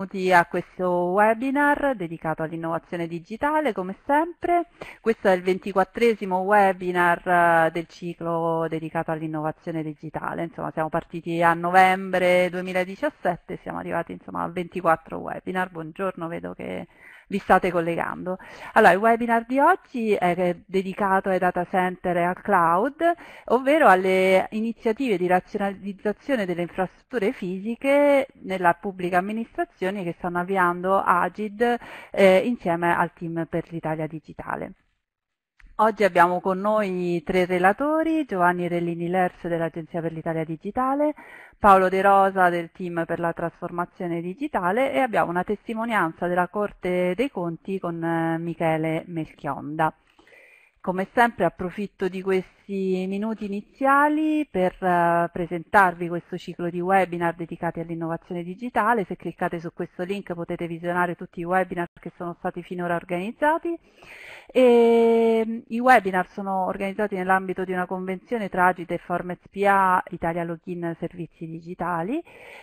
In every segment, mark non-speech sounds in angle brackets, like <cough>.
Benvenuti a questo webinar dedicato all'innovazione digitale come sempre. Questo è il ventiquattresimo webinar eh, del ciclo dedicato all'innovazione digitale. Insomma, siamo partiti a novembre 2017 e siamo arrivati insomma, a 24 webinar. Buongiorno, vedo che vi state collegando. Allora, il webinar di oggi è dedicato ai data center e al cloud, ovvero alle iniziative di razionalizzazione delle infrastrutture fisiche nella pubblica amministrazione che stanno avviando Agid eh, insieme al team per l'Italia Digitale. Oggi abbiamo con noi tre relatori, Giovanni Rellini Lers dell'Agenzia per l'Italia Digitale, Paolo De Rosa del team per la trasformazione digitale e abbiamo una testimonianza della Corte dei Conti con eh, Michele Melchionda. Come sempre approfitto di questi minuti iniziali per uh, presentarvi questo ciclo di webinar dedicati all'innovazione digitale. Se cliccate su questo link potete visionare tutti i webinar che sono stati finora organizzati. E ehm, I webinar sono organizzati nell'ambito di una convenzione tra Agite e Form SPA Italia Login Servizi Digitali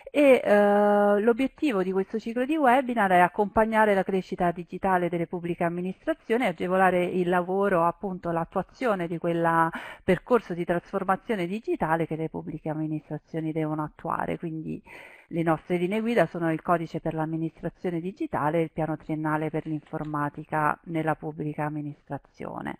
e eh, l'obiettivo di questo ciclo di webinar è accompagnare la crescita digitale delle pubbliche amministrazioni e agevolare il lavoro, appunto l'attuazione di quel percorso di trasformazione digitale che le pubbliche amministrazioni devono attuare. Quindi le nostre linee guida sono il codice per l'amministrazione digitale e il piano triennale per l'informatica nella pubblica amministrazione.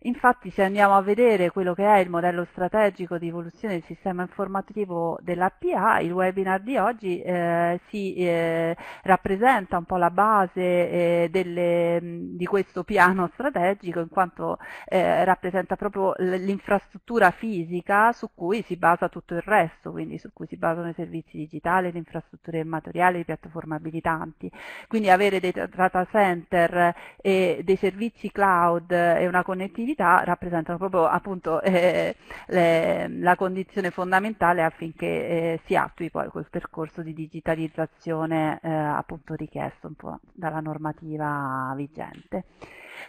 Infatti se andiamo a vedere quello che è il modello strategico di evoluzione del sistema informativo dell'APA, il webinar di oggi eh, si eh, rappresenta un po' la base eh, delle, mm, di questo piano strategico in quanto eh, rappresenta proprio l'infrastruttura fisica su cui si basa tutto il resto, quindi su cui si basano i servizi digitali, le infrastrutture immateriali, le piattaforme abilitanti. Quindi avere dei data center eh, e dei servizi cloud e eh, una connettività attività rappresentano proprio appunto, <laughs> eh, le, la condizione fondamentale affinché eh, si attui poi quel percorso di digitalizzazione eh, appunto richiesto un po' dalla normativa vigente.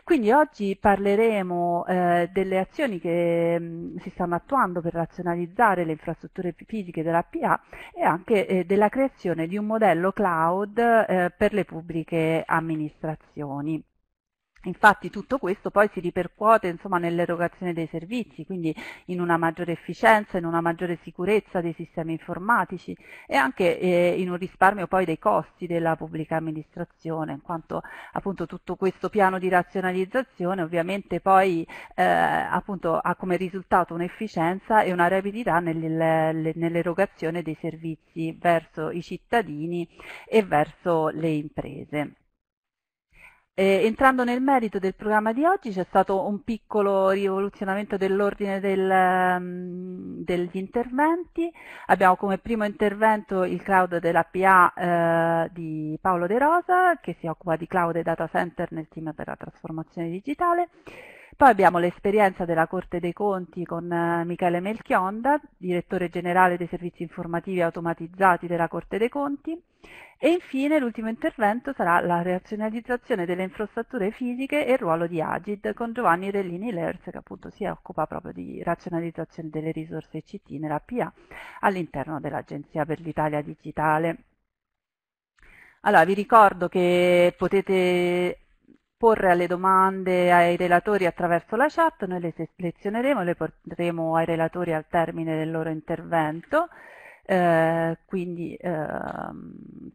Quindi oggi parleremo eh, delle azioni che mh, mm, si stanno attuando per razionalizzare le infrastrutture fisiche della PA e anche eh, della creazione di un modello cloud eh, per le pubbliche amministrazioni. Infatti tutto questo poi si ripercuote nell'erogazione dei servizi, quindi in una maggiore efficienza, in una maggiore sicurezza dei sistemi informatici e anche eh, in un risparmio poi dei costi della pubblica amministrazione, in quanto appunto tutto questo piano di razionalizzazione ovviamente poi eh, appunto, ha come risultato un'efficienza e una rapidità nell'erogazione dei servizi verso i cittadini e verso le imprese. Eh, entrando nel merito del programma di oggi c'è stato un piccolo rivoluzionamento dell'ordine del, ehm, degli interventi. Abbiamo come primo intervento il cloud dell'APA eh, di Paolo De Rosa che si occupa di cloud e data center nel team per la trasformazione digitale. Poi abbiamo l'esperienza della Corte dei Conti con eh, Michele Melchionda, direttore generale dei servizi informativi automatizzati della Corte dei Conti. E infine l'ultimo intervento sarà la razionalizzazione delle infrastrutture fisiche e il ruolo di Agid con Giovanni Rellini Lers che appunto si occupa proprio di razionalizzazione delle risorse ICT nella PA all'interno dell'Agenzia per l'Italia Digitale. Allora, vi ricordo che potete porre alle domande ai relatori attraverso la chat, noi le selezioneremo, le porteremo ai relatori al termine del loro intervento, eh, quindi eh,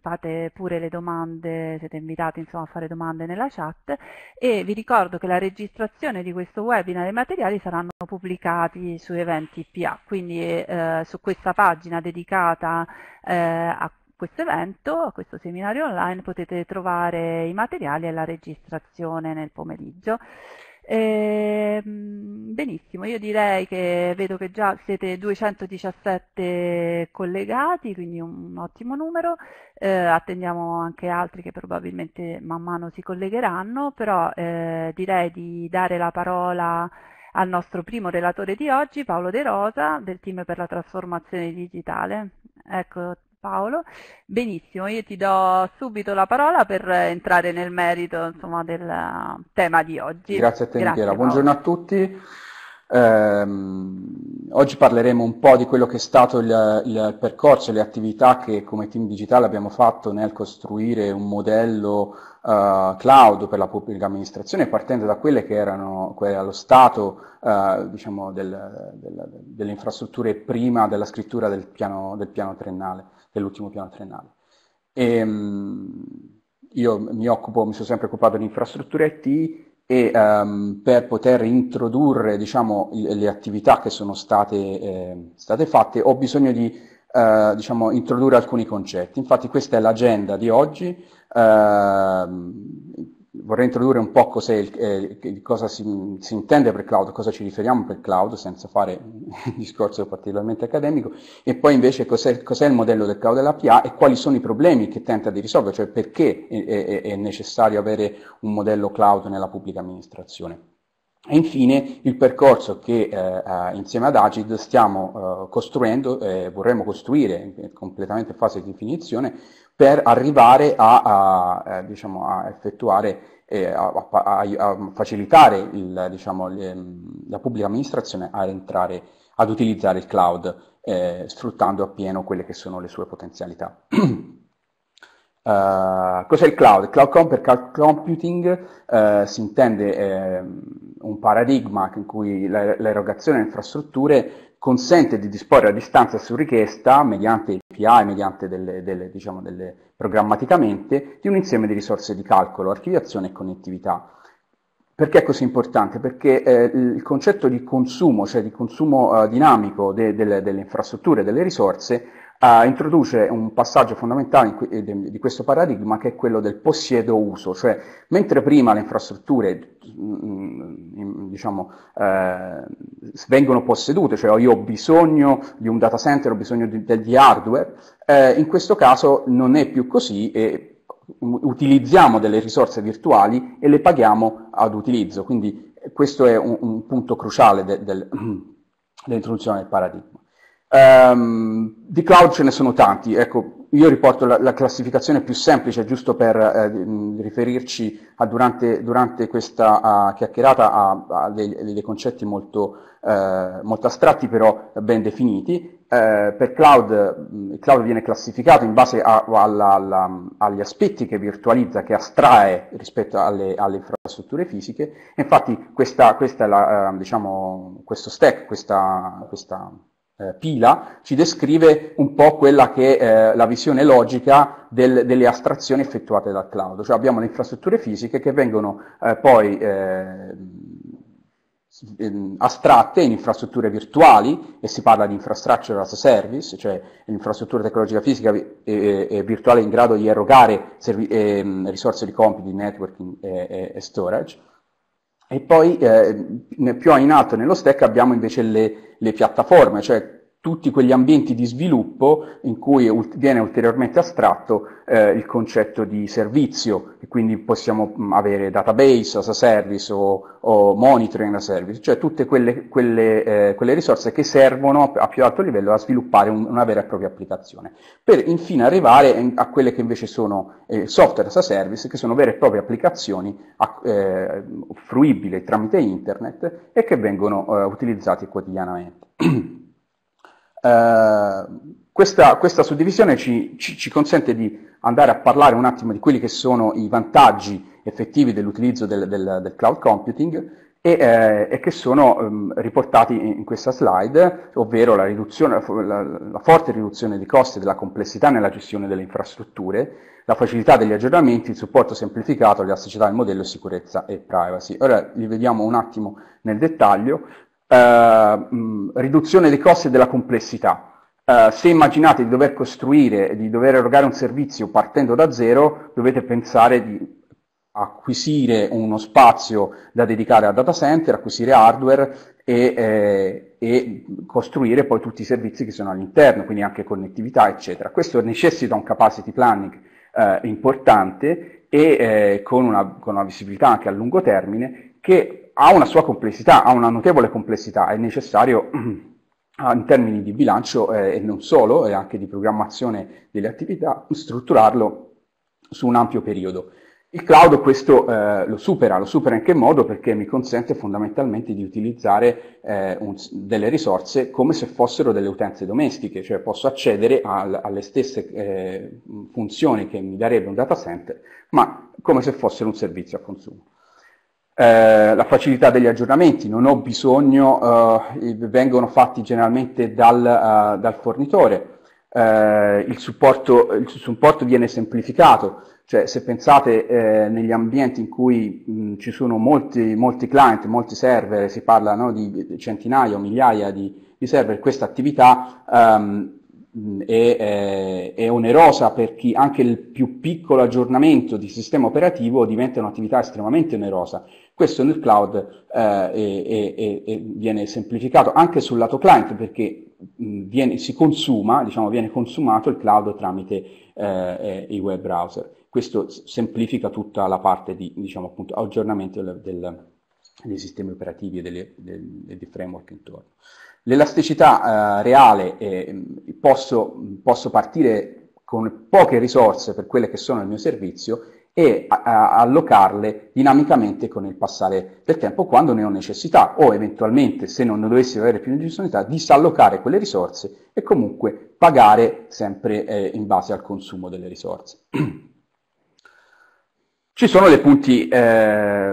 fate pure le domande, siete invitati insomma, a fare domande nella chat e vi ricordo che la registrazione di questo webinar e i materiali saranno pubblicati su eventi IPA, quindi eh, su questa pagina dedicata eh, a questo evento, a questo seminario online, potete trovare i materiali e la registrazione nel pomeriggio. E, ehm, benissimo, io direi che vedo che già siete 217 collegati, quindi un ottimo numero, eh, attendiamo anche altri che probabilmente man mano si collegheranno, però eh, direi di dare la parola al nostro primo relatore di oggi, Paolo De Rosa, del team per la trasformazione digitale. Ecco, Paolo. Benissimo, io ti do subito la parola per entrare nel merito insomma, del uh, tema di oggi. Grazie a te Grazie, Michela, buongiorno a tutti. Eh, oggi parleremo un po' di quello che è stato il, il percorso e le attività che come team digitale abbiamo fatto nel costruire un modello Uh, cloud per la pubblica amministrazione partendo da quelle che erano quelle allo stato uh, diciamo del, del, delle infrastrutture prima della scrittura del piano, del piano triennale dell'ultimo piano triennale. E, ehm, io mi occupo, mi sono sempre occupato di infrastrutture IT e um, per poter introdurre diciamo, le attività che sono state, eh, state fatte ho bisogno di Uh, diciamo, introdurre alcuni concetti. Infatti questa è l'agenda di oggi, uh, vorrei introdurre un po' cosa, eh, cosa si, si, intende per cloud, cosa ci riferiamo per cloud, senza fare un <laughs> discorso particolarmente accademico, e poi invece cos'è, cos'è il modello del cloud dell'APA e quali sono i problemi che tenta di risolvere, cioè perché è, è, è necessario avere un modello cloud nella pubblica amministrazione. E infine il percorso che eh, insieme ad Agid stiamo eh, costruendo, eh, vorremmo costruire completamente in fase di definizione, per arrivare a, a, eh, diciamo, a effettuare eh, a, a, facilitare il, diciamo, le, la pubblica amministrazione ad entrare, ad utilizzare il cloud, eh, sfruttando appieno quelle che sono le sue potenzialità. <clears throat> Uh, cos'è il cloud? Il cloud comp per cloud computing uh, si intende uh, un paradigma in cui l'er- l'erogazione di infrastrutture consente di disporre a distanza su richiesta, mediante API, mediante delle, delle, diciamo, delle, programmaticamente, di un insieme di risorse di calcolo, archiviazione e connettività. Perché è così importante? Perché eh, il concetto di consumo, cioè di consumo eh, dinamico de- delle, delle infrastrutture, delle risorse, Uh, introduce un passaggio fondamentale cui, eh, de, di questo paradigma che è quello del possiedo-uso, cioè mentre prima le infrastrutture mh, mm, mm, diciamo, eh, vengono possedute, cioè io ho bisogno di un data center, ho bisogno di, di hardware, eh, in questo caso non è più così e utilizziamo delle risorse virtuali e le paghiamo ad utilizzo, quindi questo è un, un punto cruciale de, del, <clears throat> dell'introduzione del paradigma. Um, di cloud ce ne sono tanti, ecco, io riporto la, la classificazione più semplice, giusto per eh, riferirci a, durante, durante, questa a, chiacchierata a, a dei, dei, concetti molto, eh, molto, astratti però ben definiti. Eh, per cloud, il cloud viene classificato in base alla, alla, agli aspetti che virtualizza, che astrae rispetto alle, alle infrastrutture fisiche. Infatti questa, questa la, ehm, diciamo, questo stack, questa, questa eh, pila, ci descrive un po' quella che è eh, la visione logica del, delle astrazioni effettuate dal cloud, cioè abbiamo le infrastrutture fisiche che vengono eh, poi astratte in infrastrutture virtuali e si parla di infrastructure as a service, cioè l'infrastruttura tecnologica fisica e, e, e virtuale in grado di erogare servi- e, ehm, risorse di compiti, networking e storage e poi eh, più in alto nello stack abbiamo invece le, le piattaforme, cioè tutti quegli ambienti di sviluppo in cui viene ulteriormente astratto eh, il concetto di servizio e quindi possiamo mm, avere database as a service o, o monitoring as a service, cioè tutte quelle, quelle, eh, quelle, risorse che servono a più alto livello a sviluppare un, una vera e propria applicazione, per infine arrivare a quelle che invece sono eh, software as a service, che sono vere e proprie applicazioni a, eh, fruibili tramite internet e che vengono eh, utilizzate quotidianamente. <clears throat> Eh, questa, questa, suddivisione ci, ci, ci, consente di andare a parlare un attimo di quelli che sono i vantaggi effettivi dell'utilizzo del, del, del cloud computing e, eh, e, che sono um, riportati in, in, questa slide, ovvero la, la, la, forte riduzione dei costi e della complessità nella gestione delle infrastrutture, la facilità degli aggiornamenti, il supporto semplificato, l'elasticità del modello, sicurezza e privacy. Ora li vediamo un attimo nel dettaglio. Eh, riduzione dei costi e della complessità. Uh, se immaginate di dover costruire, e di dover erogare un servizio partendo da zero, dovete pensare di acquisire uno spazio da dedicare al data center, acquisire hardware e, eh, e, costruire poi tutti i servizi che sono all'interno, quindi anche connettività, eccetera. Questo necessita un capacity planning eh, importante e eh, con, una, con una visibilità anche a lungo termine che ha una sua complessità, ha una notevole complessità, è necessario <clears throat> ah, in termini di bilancio eh, e non solo, e anche di programmazione delle attività, strutturarlo su un ampio periodo. Il cloud questo eh, lo supera, lo supera in che modo? Perché mi consente fondamentalmente di utilizzare eh, un, delle risorse come se fossero delle utenze domestiche, cioè posso accedere al, alle stesse eh, funzioni che mi darebbe un data center, ma come se fossero un servizio a consumo. Eh, la facilità degli aggiornamenti, non ho bisogno, eh, vengono fatti generalmente dal, uh, dal fornitore, eh, il, supporto, il, supporto, viene semplificato, cioè se pensate eh, negli ambienti in cui mh, ci sono molti, molti, client, molti server, si parla no, di centinaia o migliaia di, di server, questa attività um, è, è, è, onerosa per chi anche il più piccolo aggiornamento di sistema operativo diventa un'attività estremamente onerosa. Questo nel cloud eh, e, e, e viene semplificato anche sul lato client perché mh, viene, si consuma, diciamo, viene consumato il cloud tramite eh, eh i web browser. Questo semplifica tutta la parte di diciamo, appunto, aggiornamento del, del, dei sistemi operativi e dei framework intorno. L'elasticità eh, reale, eh, posso, posso partire con poche risorse per quelle che sono il mio servizio e a, a allocarle dinamicamente con il passare del tempo quando ne ho necessità o eventualmente se non dovessi avere più necessità disallocare quelle risorse e comunque pagare sempre eh, in base al consumo delle risorse. <clears throat> Ci sono dei punti, eh,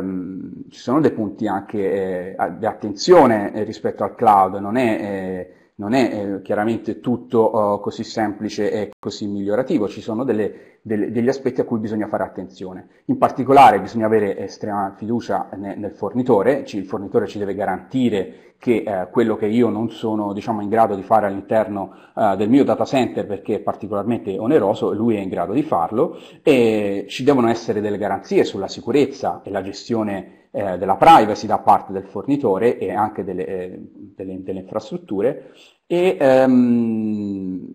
sono dei punti anche eh, di attenzione eh, rispetto al cloud, non è eh, non è eh, chiaramente tutto oh, così semplice e così migliorativo, ci sono delle del, degli aspetti a cui bisogna fare attenzione. In particolare bisogna avere estrema fiducia ne, nel fornitore, ci, il fornitore ci deve garantire che eh, quello che io non sono diciamo, in grado di fare all'interno eh, del mio data center perché è particolarmente oneroso, lui è in grado di farlo e ci devono essere delle garanzie sulla sicurezza e la gestione eh, della privacy da parte del fornitore e anche delle, eh, delle, delle infrastrutture e, ehm,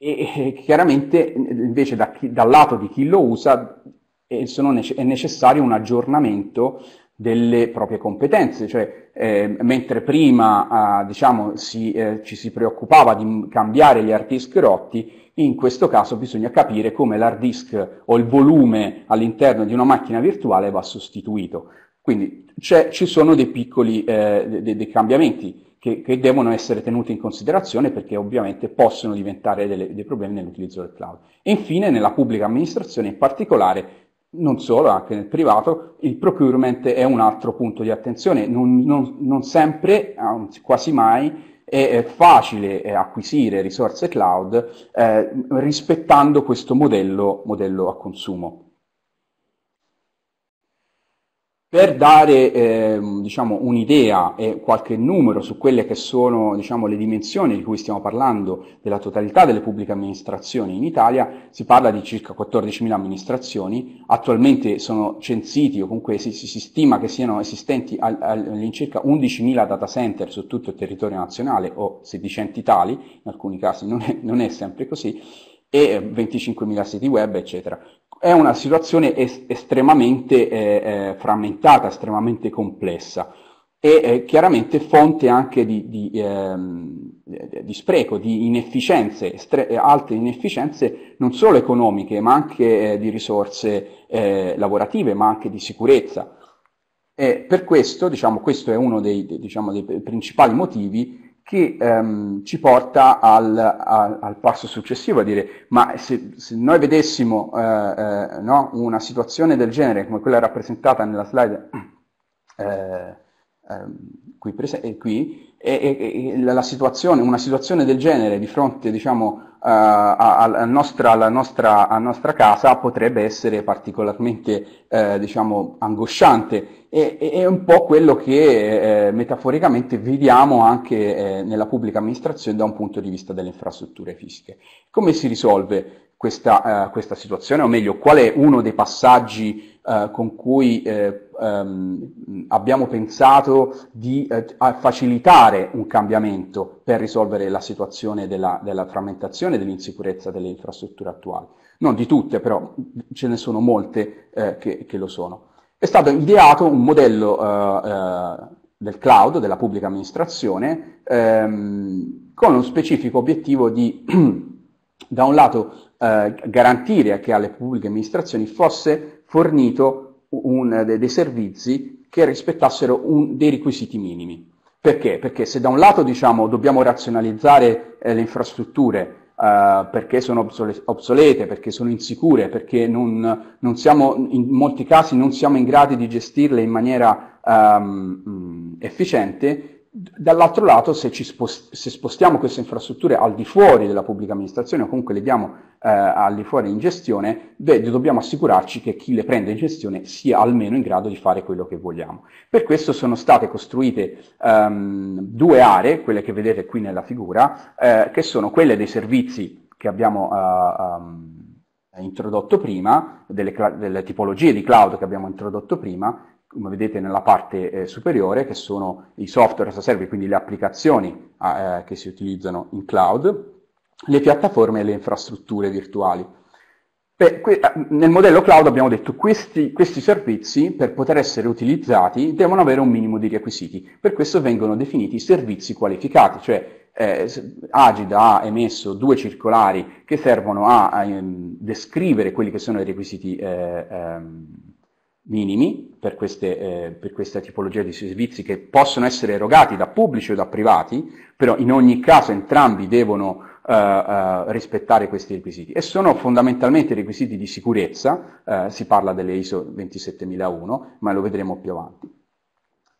e, chiaramente invece da chi, dal lato di chi lo usa è, nece- è necessario un aggiornamento delle proprie competenze, cioè eh, mentre prima eh, diciamo, si, eh, ci si preoccupava di cambiare gli hard disk rotti, in questo caso bisogna capire come l'hard disk o il volume all'interno di una macchina virtuale va sostituito. Quindi ci sono dei piccoli eh, dei, dei cambiamenti che, che, devono essere tenute in considerazione perché ovviamente possono diventare delle, dei problemi nell'utilizzo del cloud. E infine nella pubblica amministrazione in particolare, non solo, anche nel privato, il procurement è un altro punto di attenzione, non, non, non sempre, anzi quasi mai, è facile eh, acquisire risorse cloud eh, rispettando questo modello, modello a consumo. Per dare eh, diciamo, un'idea e qualche numero su quelle che sono diciamo, le dimensioni di cui stiamo parlando della totalità delle pubbliche amministrazioni in Italia, si parla di circa 14.000 amministrazioni, attualmente sono censiti o comunque si, si stima che siano esistenti all'incirca 11.000 data center su tutto il territorio nazionale o sedicenti tali, in alcuni casi non è, non è sempre così, e 25.000 eh, siti web, eccetera è una situazione es- estremamente eh, eh, frammentata, estremamente complessa e eh, chiaramente fonte anche di, di, ehm, eh, di spreco, di inefficienze, estre- eh, alte inefficienze non solo economiche ma anche eh, di risorse eh, lavorative, ma anche di sicurezza. E per questo, diciamo, questo è uno dei, diciamo, dei principali motivi che ehm, ci porta al, al, al, passo successivo, a dire ma se, se noi vedessimo eh, eh, no, una situazione del genere come quella rappresentata nella slide <clears throat> eh, ehm, qui, prese- eh, qui e, e, e la situazione, una situazione del genere di fronte diciamo, eh, alla nostra, alla, nostra, alla, nostra, casa potrebbe essere particolarmente eh, diciamo, angosciante e, è un po' quello che eh, metaforicamente vediamo anche eh, nella pubblica amministrazione da un punto di vista delle infrastrutture fisiche. Come si risolve? questa, uh, questa situazione, o meglio, qual è uno dei passaggi Uh, con cui eh, um, abbiamo pensato di eh, facilitare un cambiamento per risolvere la situazione della, della frammentazione e dell'insicurezza delle infrastrutture attuali. Non di tutte, però ce ne sono molte eh, che, che, lo sono. È stato ideato un modello eh, del cloud, della pubblica amministrazione, ehm, con lo specifico obiettivo di, <clears throat> da un lato, eh, garantire che alle pubbliche amministrazioni fosse fornito un, de, dei servizi che rispettassero un, dei requisiti minimi. Perché? Perché se da un lato diciamo, dobbiamo razionalizzare eh, le infrastrutture Uh, perché sono obsolete, perché sono insicure, perché non, non siamo, in molti casi non siamo in grado di gestirle in maniera um, efficiente, Dall'altro lato, se, spost- se, spostiamo queste infrastrutture al di fuori della pubblica amministrazione o comunque le diamo eh, al di fuori in gestione, beh, dobbiamo assicurarci che chi le prende in gestione sia almeno in grado di fare quello che vogliamo. Per questo sono state costruite ehm, due aree, quelle che vedete qui nella figura, eh, che sono quelle dei servizi che abbiamo... Eh, um, introdotto prima, delle, delle, tipologie di cloud che abbiamo introdotto prima, come vedete nella parte eh, superiore, che sono i software as a service, quindi le applicazioni ah, eh, che si utilizzano in cloud, le piattaforme e le infrastrutture virtuali. Beh, que- ah, nel modello cloud abbiamo detto che questi, questi servizi, per poter essere utilizzati, devono avere un minimo di requisiti. Per questo vengono definiti servizi qualificati, cioè eh, Agida ha emesso due circolari che servono a, a, a ehm, descrivere quelli che sono i requisiti eh, ehm, minimi per, queste, eh, per, questa tipologia di servizi che possono essere erogati da pubblici o da privati, però in ogni caso entrambi devono eh, eh, rispettare questi requisiti e sono fondamentalmente requisiti di sicurezza, eh, si parla delle ISO 27001, ma lo vedremo più avanti.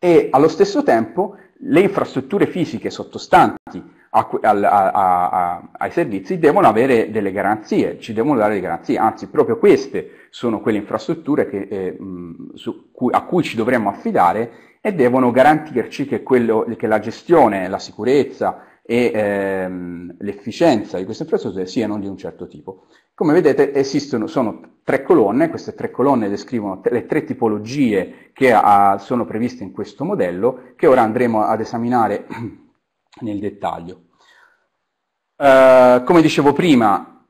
E allo stesso tempo le infrastrutture fisiche sottostanti a, a, ai servizi devono avere delle garanzie, ci devono dare delle garanzie, anzi proprio queste sono quelle infrastrutture che, eh, cui, a cui ci dovremmo affidare e devono garantirci che, quello, che la gestione, la sicurezza, e ehm, l'efficienza di queste infrastrutture siano di un certo tipo. Come vedete esistono, sono tre colonne, queste tre colonne descrivono le tre tipologie che a- sono previste in questo modello, che ora andremo ad esaminare nel dettaglio. Uh, come dicevo prima,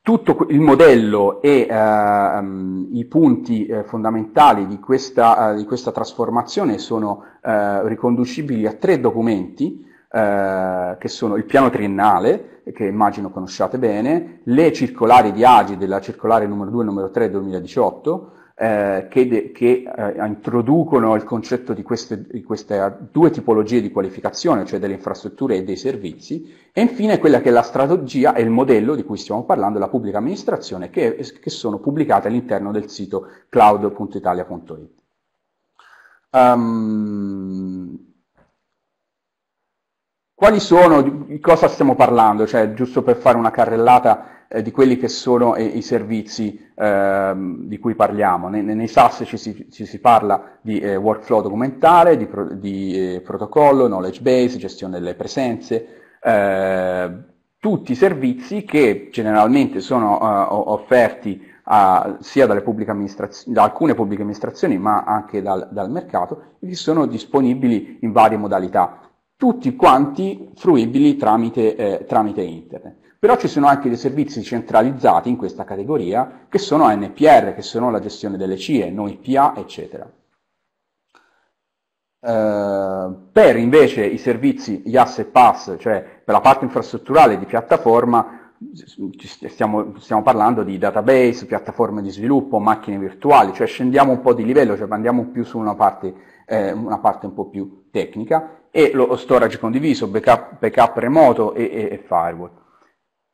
tutto il modello e uh, i punti uh, fondamentali di questa, eh, di questa, trasformazione sono riconducibili a tre documenti, che sono il piano triennale, che immagino conosciate bene, le circolari di Agi della circolare numero 2 e numero 3 2018, eh, che, de, che eh, introducono il concetto di queste, di queste, eh, due tipologie di qualificazione, cioè delle infrastrutture e dei servizi, e infine quella che è la strategia e il modello di cui stiamo parlando, la pubblica amministrazione, che, che sono pubblicate all'interno del sito cloud.italia.it. Um, ehm, quali sono, di cosa stiamo parlando? Cioè, giusto per fare una carrellata eh, di quelli che sono eh, i, servizi ehm, di cui parliamo. Nei, nei SAS ci si, ci si, parla di eh, workflow documentare, di, pro, di eh, protocollo, knowledge base, gestione delle presenze, eh, tutti i servizi che generalmente sono offerti a, sia dalle pubbliche amministrazioni, da alcune pubbliche amministrazioni ma anche dal, dal mercato, e sono disponibili in varie modalità tutti quanti fruibili tramite, eh, tramite internet. Però ci sono anche dei servizi centralizzati in questa categoria che sono NPR, che sono la gestione delle CIE, noi NoIPA, eccetera. Uh, per invece i servizi gli asset pass, cioè per la parte infrastrutturale di piattaforma, stiamo, stiamo, parlando di database, piattaforme di sviluppo, macchine virtuali, cioè scendiamo un po' di livello, cioè andiamo più su una parte, eh, una parte un po' più tecnica e lo storage condiviso, backup, backup remoto e, e, e, firewall.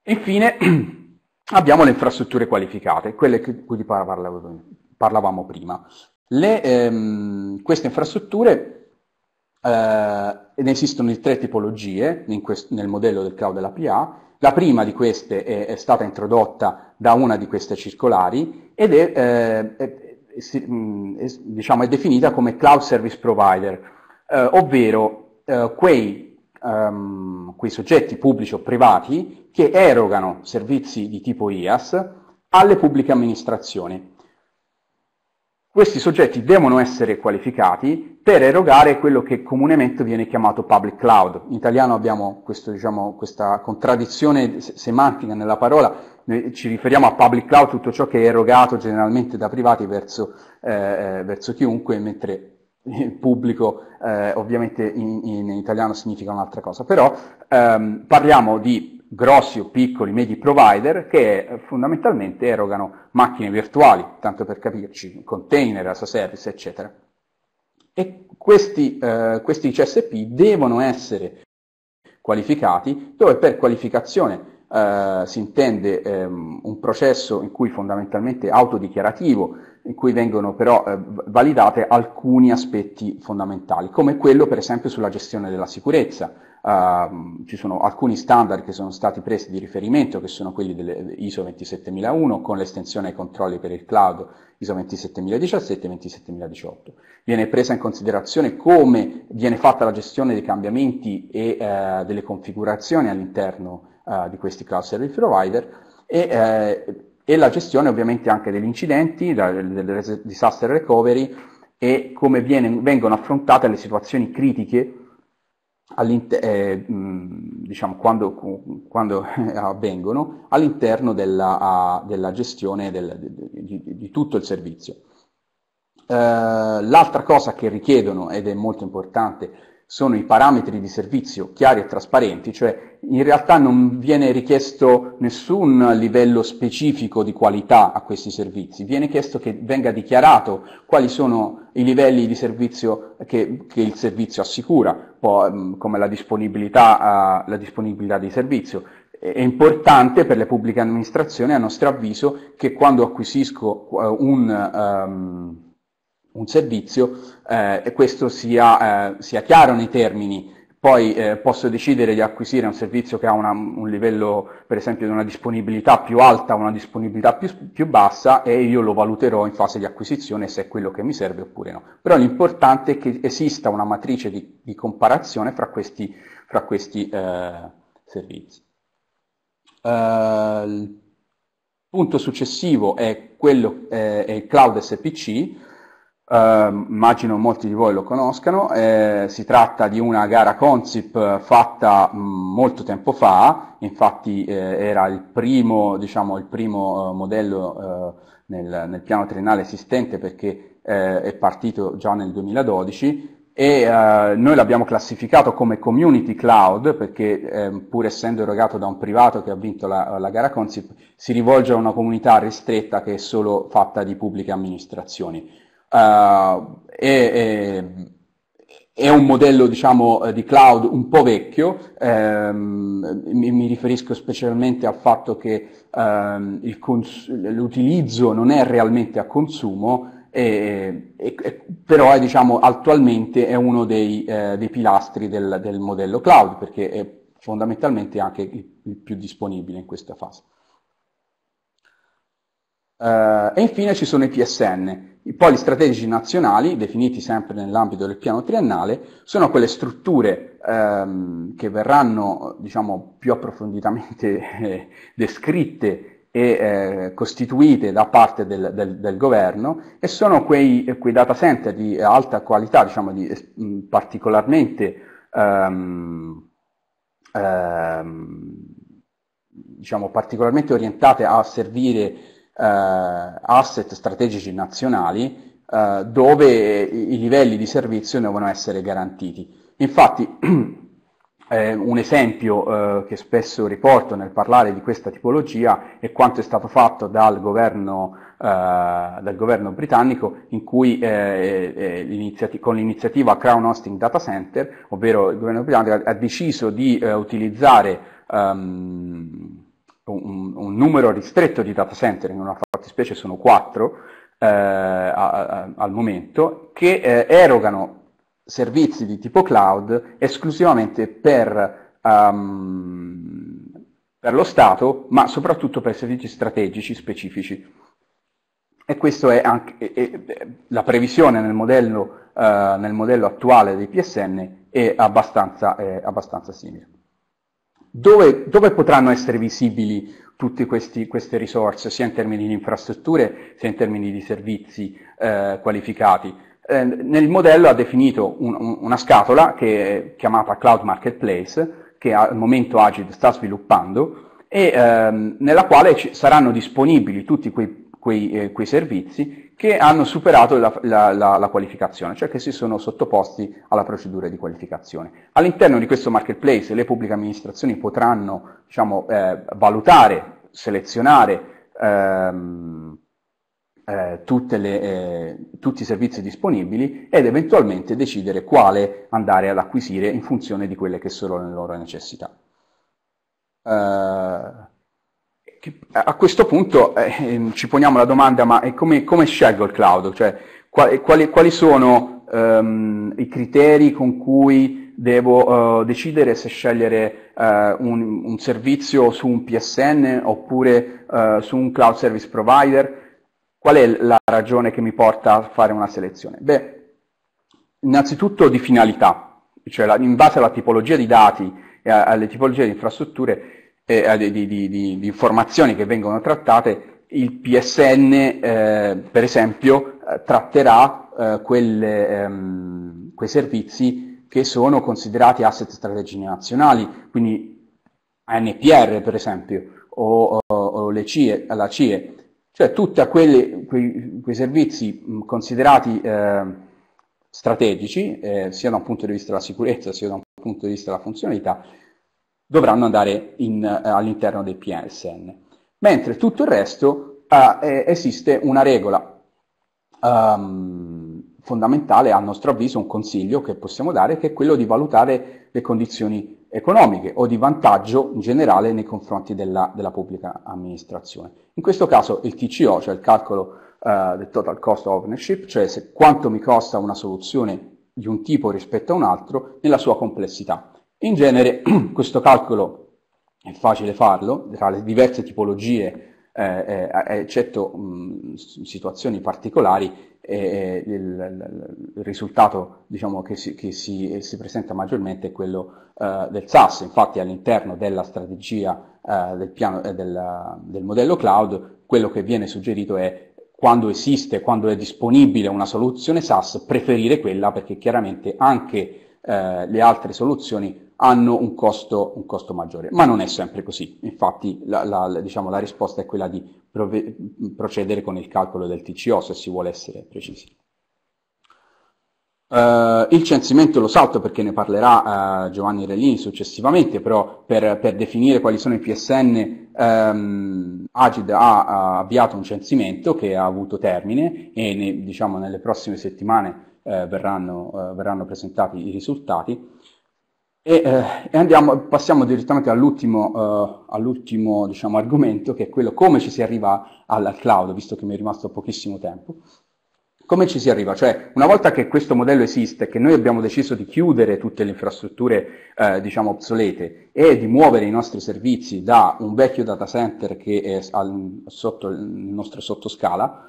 Infine <clears throat> abbiamo le infrastrutture qualificate, quelle di cui parlavamo prima. Le, ehm, queste infrastrutture eh, ne esistono in tre tipologie quest- nel modello del cloud dell'APA. La prima di queste è, è, stata introdotta da una di queste circolari ed è, eh, è, è diciamo, definita come cloud service provider, eh, ovvero eh, quei, um, quei soggetti pubblici o privati che erogano servizi di tipo IAS alle pubbliche amministrazioni. Questi soggetti devono essere qualificati per erogare quello che comunemente viene chiamato public cloud. In italiano abbiamo questo, diciamo, questa contraddizione semantica nella parola, Noi ci riferiamo a public cloud tutto ciò che è erogato generalmente da privati verso, eh, eh verso chiunque, mentre il pubblico eh, ovviamente in, in, italiano significa un'altra cosa, però ehm, parliamo di grossi o piccoli medi provider che eh, fondamentalmente erogano macchine virtuali, tanto per capirci, container, as a service, eccetera. E questi, eh, questi CSP devono essere qualificati, dove per qualificazione eh, si intende ehm, un processo in cui fondamentalmente autodichiarativo in cui vengono però eh, validate alcuni aspetti fondamentali, come quello per esempio sulla gestione della sicurezza. Uh, ci sono alcuni standard che sono stati presi di riferimento, che sono quelli dell'ISO eh, 27001 con l'estensione ai controlli per il cloud ISO 27017 e 27018. Viene presa in considerazione come viene fatta la gestione dei cambiamenti e eh, delle configurazioni all'interno eh, di questi cloud service provider e eh, e la gestione ovviamente anche degli incidenti, del disaster recovery e come viene, vengono affrontate le situazioni critiche eh, diciamo, quando, quando <laughs> avvengono all'interno della, della gestione del, di, di, tutto il servizio. Eh, l'altra cosa che richiedono, ed è molto importante, sono i parametri di servizio chiari e trasparenti, cioè in realtà non viene richiesto nessun livello specifico di qualità a questi servizi, viene chiesto che venga dichiarato quali sono i livelli di servizio che, che il servizio assicura, mm, come la disponibilità, la disponibilità di servizio, è importante per le pubbliche amministrazioni, a nostro avviso, che quando acquisisco eh, un, um, un servizio eh, e questo sia, eh, sia, chiaro nei termini. Poi eh, posso decidere di acquisire un servizio che ha una, un livello, per esempio, di una disponibilità più alta o una disponibilità più, più, bassa e io lo valuterò in fase di acquisizione se è quello che mi serve oppure no. Però l'importante è che esista una matrice di, di comparazione fra questi, fra questi eh, servizi. Uh, il punto successivo è, quello, eh, è il cloud SPC eh, immagino molti di voi lo conoscano, eh, si tratta di una gara Consip eh, fatta mh, mm, molto tempo fa, infatti eh, era il primo, diciamo, il primo eh, modello eh, nel, nel, piano triennale esistente perché è partito già nel 2012 e eh, noi l'abbiamo classificato come community cloud perché eh, pur essendo erogato da un privato che ha vinto la, la gara Consip si rivolge a una comunità ristretta che è solo fatta di pubbliche amministrazioni uh, è, è, è, un modello diciamo, eh, di cloud un po' vecchio, ehm, mi, mi, riferisco specialmente al fatto che ehm, cons- l'utilizzo non è realmente a consumo, e, e, e, però è, diciamo, attualmente è uno dei, eh, dei pilastri del, del, modello cloud perché è fondamentalmente anche il, il più disponibile in questa fase. Uh, e infine ci sono i PSN. I poli strategici nazionali, definiti sempre nell'ambito del piano triennale, sono quelle strutture ehm, che verranno diciamo, più approfonditamente eh, descritte e eh, costituite da parte del, del, del, governo e sono quei, quei data center di alta qualità, diciamo, di, eh, particolarmente ehm, ehm, diciamo, particolarmente orientate a servire eh, asset strategici nazionali eh, dove i livelli di servizio devono essere garantiti. Infatti, <clears throat> eh, un esempio eh, che spesso riporto nel parlare di questa tipologia è quanto è stato fatto dal governo, eh, dal governo britannico cui, eh, con l'iniziativa Crown Hosting Data Center, ovvero il governo britannico ha deciso di utilizzare ehm, un, un numero ristretto di data center, in una fattispecie sono quattro eh, a, a, al momento, che eh, erogano servizi di tipo cloud esclusivamente per, um, per lo Stato, ma soprattutto per servizi strategici specifici. E questa è anche e, e, la previsione nel modello, uh, nel modello, attuale dei PSN è abbastanza, è abbastanza simile. Dove, dove potranno essere visibili tutte queste risorse, sia in termini di infrastrutture, sia in termini di servizi eh, qualificati? Eh, nel modello ha definito un, un, una scatola che è chiamata Cloud Marketplace, che al momento Agid sta sviluppando, e ehm, nella quale ci saranno disponibili tutti quei quei, eh, quei servizi che hanno superato la, la, la, la, qualificazione, cioè che si sono sottoposti alla procedura di qualificazione. All'interno di questo marketplace le pubbliche amministrazioni potranno diciamo, eh, valutare, selezionare ehm, eh, le, eh, tutti i servizi disponibili ed eventualmente decidere quale andare ad acquisire in funzione di quelle che sono le loro necessità. Eh, a questo punto eh, ehm, ci poniamo la domanda, ma eh, come, come scelgo il cloud? Cioè, eh, quali, quali, sono ehm, i criteri con cui devo eh, decidere se scegliere eh, un, un, servizio su un PSN oppure eh, su un cloud service provider? Qual è la ragione che mi porta a fare una selezione? Beh, innanzitutto di finalità, cioè la, in base alla tipologia di dati e alle tipologie di infrastrutture, eh, eh, di, di, di, di, informazioni che vengono trattate, il PSN eh, per esempio eh, tratterà eh, quelle, ehm, quei servizi che sono considerati asset strategici nazionali, quindi ANPR per esempio o, o, o CIE, la CIE, cioè tutti quei, quei, servizi mh, considerati ehm, strategici, eh, sia da un punto di vista della sicurezza sia da un punto di vista della funzionalità, dovranno andare in, eh, all'interno dei PSN. Mentre tutto il resto eh, eh esiste una regola um, fondamentale, a nostro avviso un consiglio che possiamo dare, che è quello di valutare le condizioni economiche o di vantaggio in generale nei confronti della, della pubblica amministrazione. In questo caso il TCO, cioè il calcolo eh, del total cost of ownership, cioè se quanto mi costa una soluzione di un tipo rispetto a un altro nella sua complessità. In genere <clears throat> questo calcolo è facile farlo tra le diverse tipologie eh, eh, eccetto mh, situazioni particolari, eh, eh il, il, risultato diciamo, che, si, che si, si, presenta maggiormente è quello eh, del SAS. Infatti all'interno della strategia eh, del, piano, del, del, modello cloud, quello che viene suggerito è quando esiste, quando è disponibile una soluzione SAS, preferire quella perché chiaramente anche le altre soluzioni hanno un costo, un costo, maggiore, ma non è sempre così. Infatti la, la, diciamo, la risposta è quella di prove- procedere con il calcolo del TCO se si vuole essere precisi. Uh, il censimento lo salto perché ne parlerà uh, Giovanni Rellini successivamente, però per, per, definire quali sono i PSN um, ehm, Agid ha, ha, avviato un censimento che ha avuto termine e ne, diciamo, nelle prossime settimane uh, verranno, verranno, presentati i risultati e, eh, andiamo, passiamo direttamente all'ultimo, eh, all'ultimo diciamo, argomento, che è quello come ci si arriva al cloud, visto che mi è rimasto pochissimo tempo. Come ci si arriva? Cioè, una volta che questo modello esiste, che noi abbiamo deciso di chiudere tutte le infrastrutture eh, diciamo obsolete e di muovere i nostri servizi da un vecchio data center che è al, sotto il nostro sottoscala,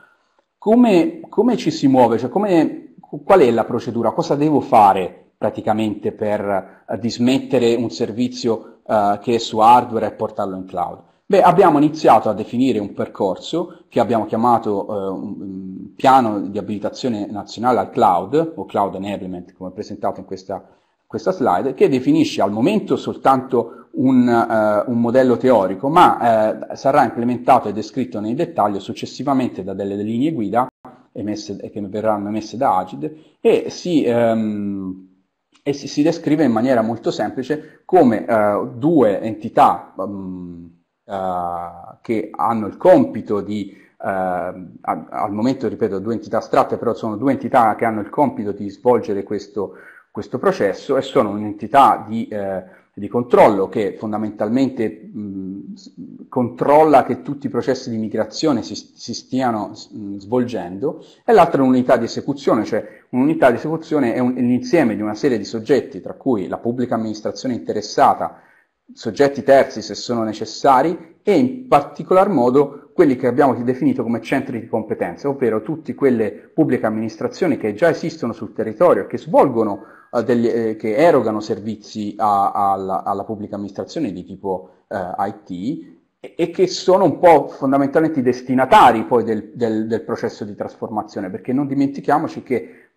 come, come ci si muove? Cioè, come, qual è la procedura? Cosa devo fare? praticamente per eh, dismettere un servizio eh, che è su hardware e portarlo in cloud? Beh, abbiamo iniziato a definire un percorso che abbiamo chiamato eh, piano di abilitazione nazionale al cloud, o cloud enablement come presentato in questa, questa slide, che definisce al momento soltanto un, uh, un modello teorico, ma uh, sarà implementato e descritto nel dettaglio successivamente da delle linee guida emesse, che verranno emesse da Agid e si... Um, e si, si descrive in maniera molto semplice come uh, due entità um, uh, che hanno il compito di, uh, eh, al, al momento ripeto due entità astratte, però sono due entità che hanno il compito di svolgere questo, questo processo e sono un'entità di di controllo che fondamentalmente mh, controlla che tutti i processi di migrazione si, si stiano mh, svolgendo, e l'altra è un'unità di esecuzione, cioè un'unità di esecuzione è un, insieme di una serie di soggetti, tra cui la pubblica amministrazione interessata, soggetti terzi se sono necessari, e in particolar modo quelli che abbiamo definito come centri di competenza, ovvero tutte quelle pubbliche amministrazioni che già esistono sul territorio e che svolgono delle, eh, che erogano servizi a, a, alla, alla, pubblica amministrazione di tipo eh, IT e che sono un po' fondamentalmente i destinatari poi del, del, del, processo di trasformazione, perché non dimentichiamoci che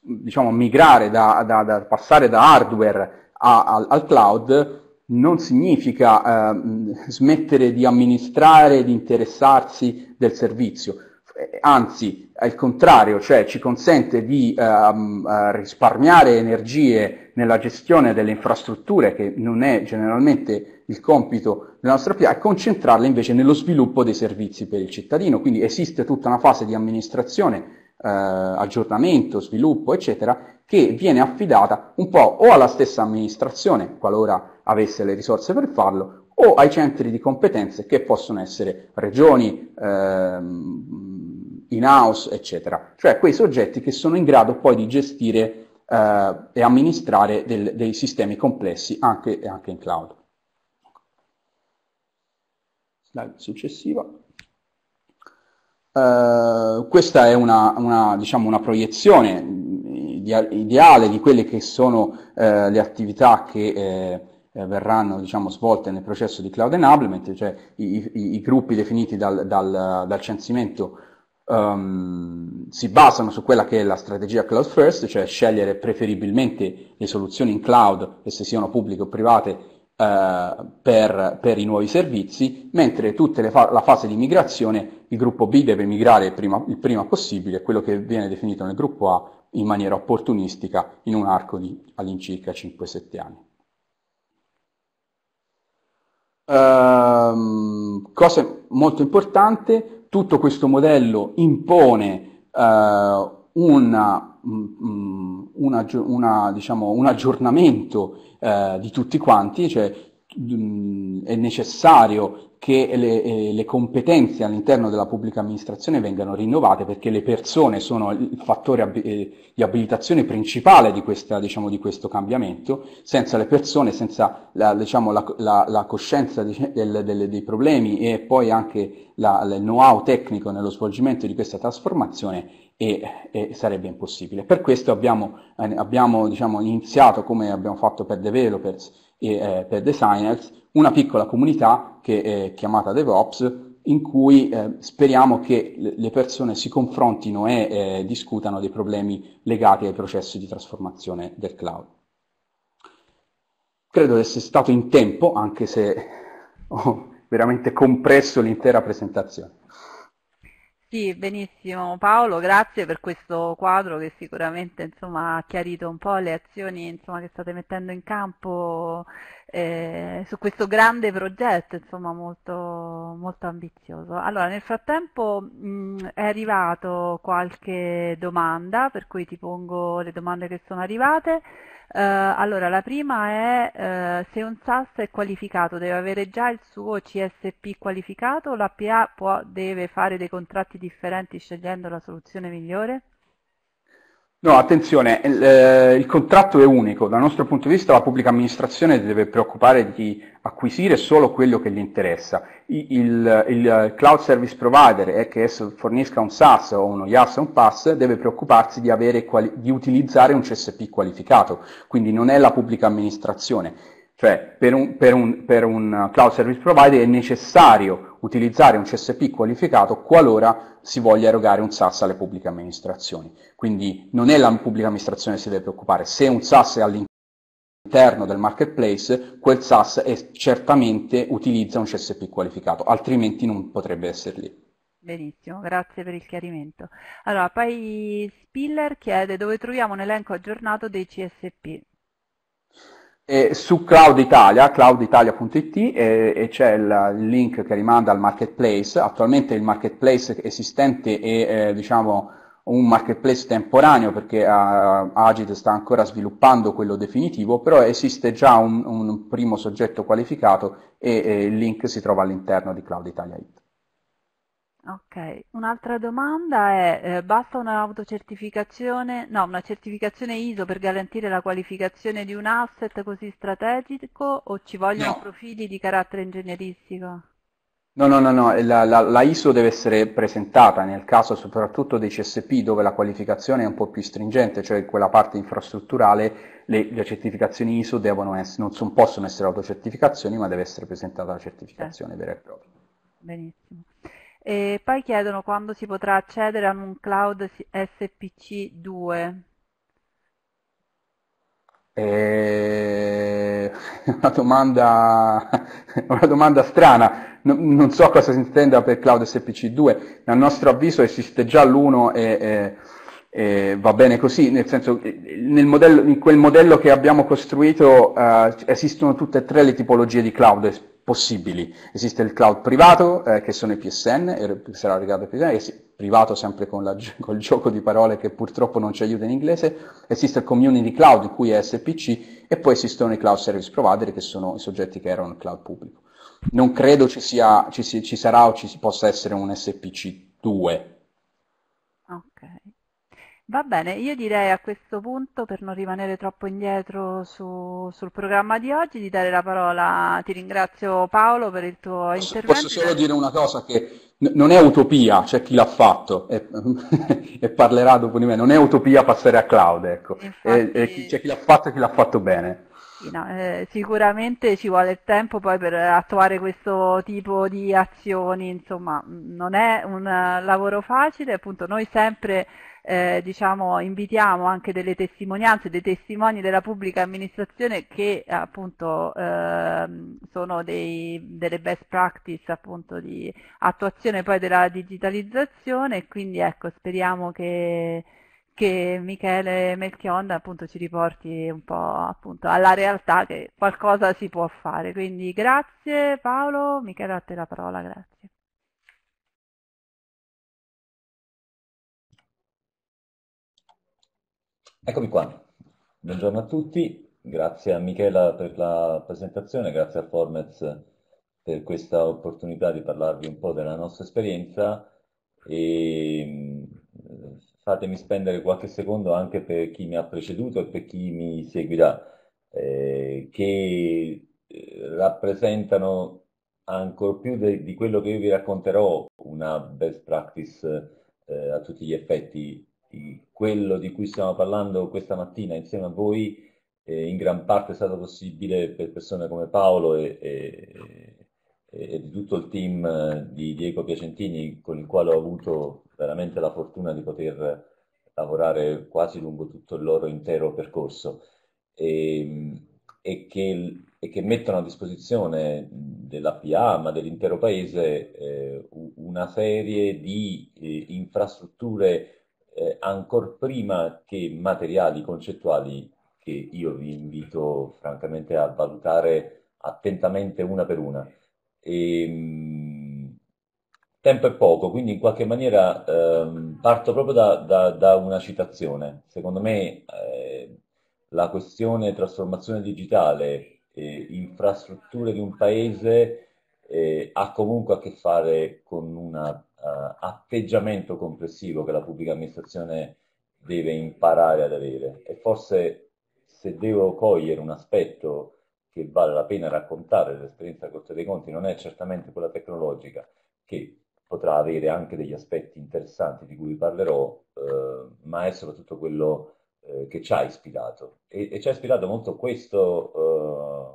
diciamo, migrare, da, da, da passare da hardware a, al, al, cloud non significa eh, smettere di amministrare, di interessarsi del servizio, eh, anzi al contrario, cioè ci consente di ehm, eh, risparmiare energie nella gestione delle infrastrutture, che non è generalmente il compito della nostra PIA, e concentrarle invece nello sviluppo dei servizi per il cittadino. Quindi esiste tutta una fase di amministrazione, eh, aggiornamento, sviluppo, eccetera, che viene affidata un po' o alla stessa amministrazione, qualora avesse le risorse per farlo, o ai centri di competenze che possono essere regioni, ehm, in house, eccetera. Cioè quei soggetti che sono in grado poi di gestire eh, e amministrare del, dei sistemi complessi anche, anche in cloud. Slide successiva. Uh, eh, questa è una, una, diciamo, una proiezione ideale di quelle che sono uh, le attività che uh, verranno diciamo, svolte nel processo di cloud enablement, cioè i, i, i gruppi definiti dal, dal, dal censimento um, si basano su quella che è la strategia cloud first, cioè scegliere preferibilmente le soluzioni in cloud, esse siano pubbliche o private, eh, per, per, i nuovi servizi, mentre tutta fa- la fase di migrazione il gruppo B deve migrare il prima, il prima, possibile, quello che viene definito nel gruppo A in maniera opportunistica in un arco di all'incirca 5-7 anni. Ehm, cosa molto importante, tutto questo modello impone eh, mm, una, mh, una, una, diciamo, un aggiornamento eh, di tutti quanti, cioè mh, mm, è necessario che le, eh, le, competenze all'interno della pubblica amministrazione vengano rinnovate perché le persone sono il fattore ab- eh, di abilitazione principale di, questa, diciamo, di, questo cambiamento, senza le persone, senza la, diciamo, la, la, la coscienza di, del, del, dei problemi e poi anche il know-how tecnico nello svolgimento di questa trasformazione e, e sarebbe impossibile. Per questo abbiamo, eh, abbiamo diciamo, iniziato come abbiamo fatto per developers e eh, per designers una piccola comunità che è chiamata DevOps in cui eh, speriamo che le persone si confrontino e eh, discutano dei problemi legati ai processi di trasformazione del cloud. Credo di essere stato in tempo, anche se <laughs> ho veramente compresso l'intera presentazione. Sì, benissimo Paolo, grazie per questo quadro che sicuramente insomma, ha chiarito un po' le azioni insomma, che state mettendo in campo eh, su questo grande progetto insomma, molto, molto, ambizioso. Allora, nel frattempo mh, è arrivato qualche domanda, per cui ti pongo le domande che sono arrivate. Eh, allora, la prima è eh, se un SAS è qualificato, deve avere già il suo CSP qualificato o l'APA deve fare dei contratti differenti scegliendo la soluzione migliore? No, attenzione, il, eh, il, contratto è unico, dal nostro punto di vista la pubblica amministrazione deve preoccupare di acquisire solo quello che gli interessa. Il, il, il cloud service provider, è eh, che esso fornisca un SaaS o uno IaaS o un PaaS, deve preoccuparsi di, avere, di utilizzare un CSP qualificato, quindi non è la pubblica amministrazione cioè, per un, per, un, per un, uh, cloud service provider è necessario utilizzare un CSP qualificato qualora si voglia erogare un SAS alle pubbliche amministrazioni. Quindi non è la pubblica amministrazione che si deve preoccupare. Se un SAS è all'interno del marketplace, quel SAS è, certamente utilizza un CSP qualificato, altrimenti non potrebbe essere lì. Benissimo, grazie per il chiarimento. Allora, poi Spiller chiede dove troviamo un elenco aggiornato dei CSP. E su Cloud Italia, clouditalia.it, e, e c'è il, il link che rimanda al marketplace. Attualmente il marketplace esistente è eh, diciamo, un marketplace temporaneo perché uh, Agit sta ancora sviluppando quello definitivo, però esiste già un, un primo soggetto qualificato e, e il link si trova all'interno di Cloud Italia Ok, un'altra domanda è, eh, basta un'autocertificazione, no, una certificazione ISO per garantire la qualificazione di un asset così strategico o ci vogliono No. profili di carattere ingegneristico? No, no, no, no, eh, la, la- la ISO deve essere presentata nel caso soprattutto dei CSP dove la qualificazione è un po' più stringente, cioè quella parte infrastrutturale le, le certificazioni ISO devono ess- non son- possono essere autocertificazioni, ma deve essere presentata la certificazione certo. vera e propria. Benissimo. E poi chiedono quando si potrà accedere a un cloud SPC 2. Eh, una, domanda, una domanda strana, non, non so cosa si intenda per Cloud SPC2, a nostro avviso esiste già l'1 e, e, e, va bene così, nel senso eh, nel modello, in quel modello che abbiamo costruito eh, esistono tutte e tre le tipologie di cloud possibili. Esiste il cloud privato, eh, che sono i PSN, e sarà legato ai PSN, privato sempre con la, <laughs> col gioco di parole che purtroppo non ci aiuta in inglese, esiste il community cloud, in cui è SPC, e poi esistono i cloud service provider, che sono i soggetti che erano il cloud pubblico. Non credo ci, sia, ci, ci sarà o ci possa essere un SPC 2, Va bene, io direi a questo punto, per non rimanere troppo indietro su, sul programma di oggi, di dare la parola, ti ringrazio Paolo per il tuo posso, intervento. Posso solo dire una cosa che non è utopia, c'è cioè chi l'ha fatto e, <laughs> e, parlerà dopo di me, non è utopia passare a cloud, ecco. Infatti... E, chi, c'è chi l'ha fatto e chi l'ha fatto bene. No, eh, sicuramente ci vuole il tempo poi per attuare questo tipo di azioni, insomma non è un lavoro facile, appunto noi sempre eh, diciamo, invitiamo anche delle testimonianze, dei testimoni della pubblica amministrazione che appunto eh, sono dei, delle best practice appunto di attuazione poi della digitalizzazione quindi ecco speriamo che che Michele Melchionda appunto ci riporti un po' appunto alla realtà che qualcosa si può fare. Quindi grazie Paolo, Michele a te la parola, grazie. Eccomi qua, buongiorno a tutti, grazie a Michela per la presentazione, grazie a Formez per questa opportunità di parlarvi un po' della nostra esperienza e mm, fatemi spendere qualche secondo anche per chi mi ha preceduto e per chi mi seguirà, eh, che eh, rappresentano ancora più de, di quello che io vi racconterò una best practice eh, a tutti gli effetti quello di cui stiamo parlando questa mattina insieme a voi eh, in gran parte è stato possibile per persone come Paolo e, e, e di tutto il team eh, di Diego Piacentini con il quale ho avuto veramente la fortuna di poter lavorare quasi lungo tutto il loro intero percorso e, ehm, e che, che, mettono a disposizione della PA ma dell'intero paese eh, una serie di eh, infrastrutture eh, ancor prima che materiali concettuali che io vi invito francamente a valutare attentamente una per una. E, ehm, tempo è poco, quindi in qualche maniera ehm, parto proprio da, da, da, una citazione. Secondo me eh, la questione trasformazione digitale, e infrastrutture di un paese eh, ha comunque a che fare con una uh, atteggiamento complessivo che la pubblica amministrazione deve imparare ad avere e forse se devo cogliere un aspetto che vale la pena raccontare dell'esperienza della Corte dei Conti non è certamente quella tecnologica che potrà avere anche degli aspetti interessanti di cui parlerò, eh, ma è soprattutto quello eh, che ci ha ispirato. E, e ci ha ispirato molto questo,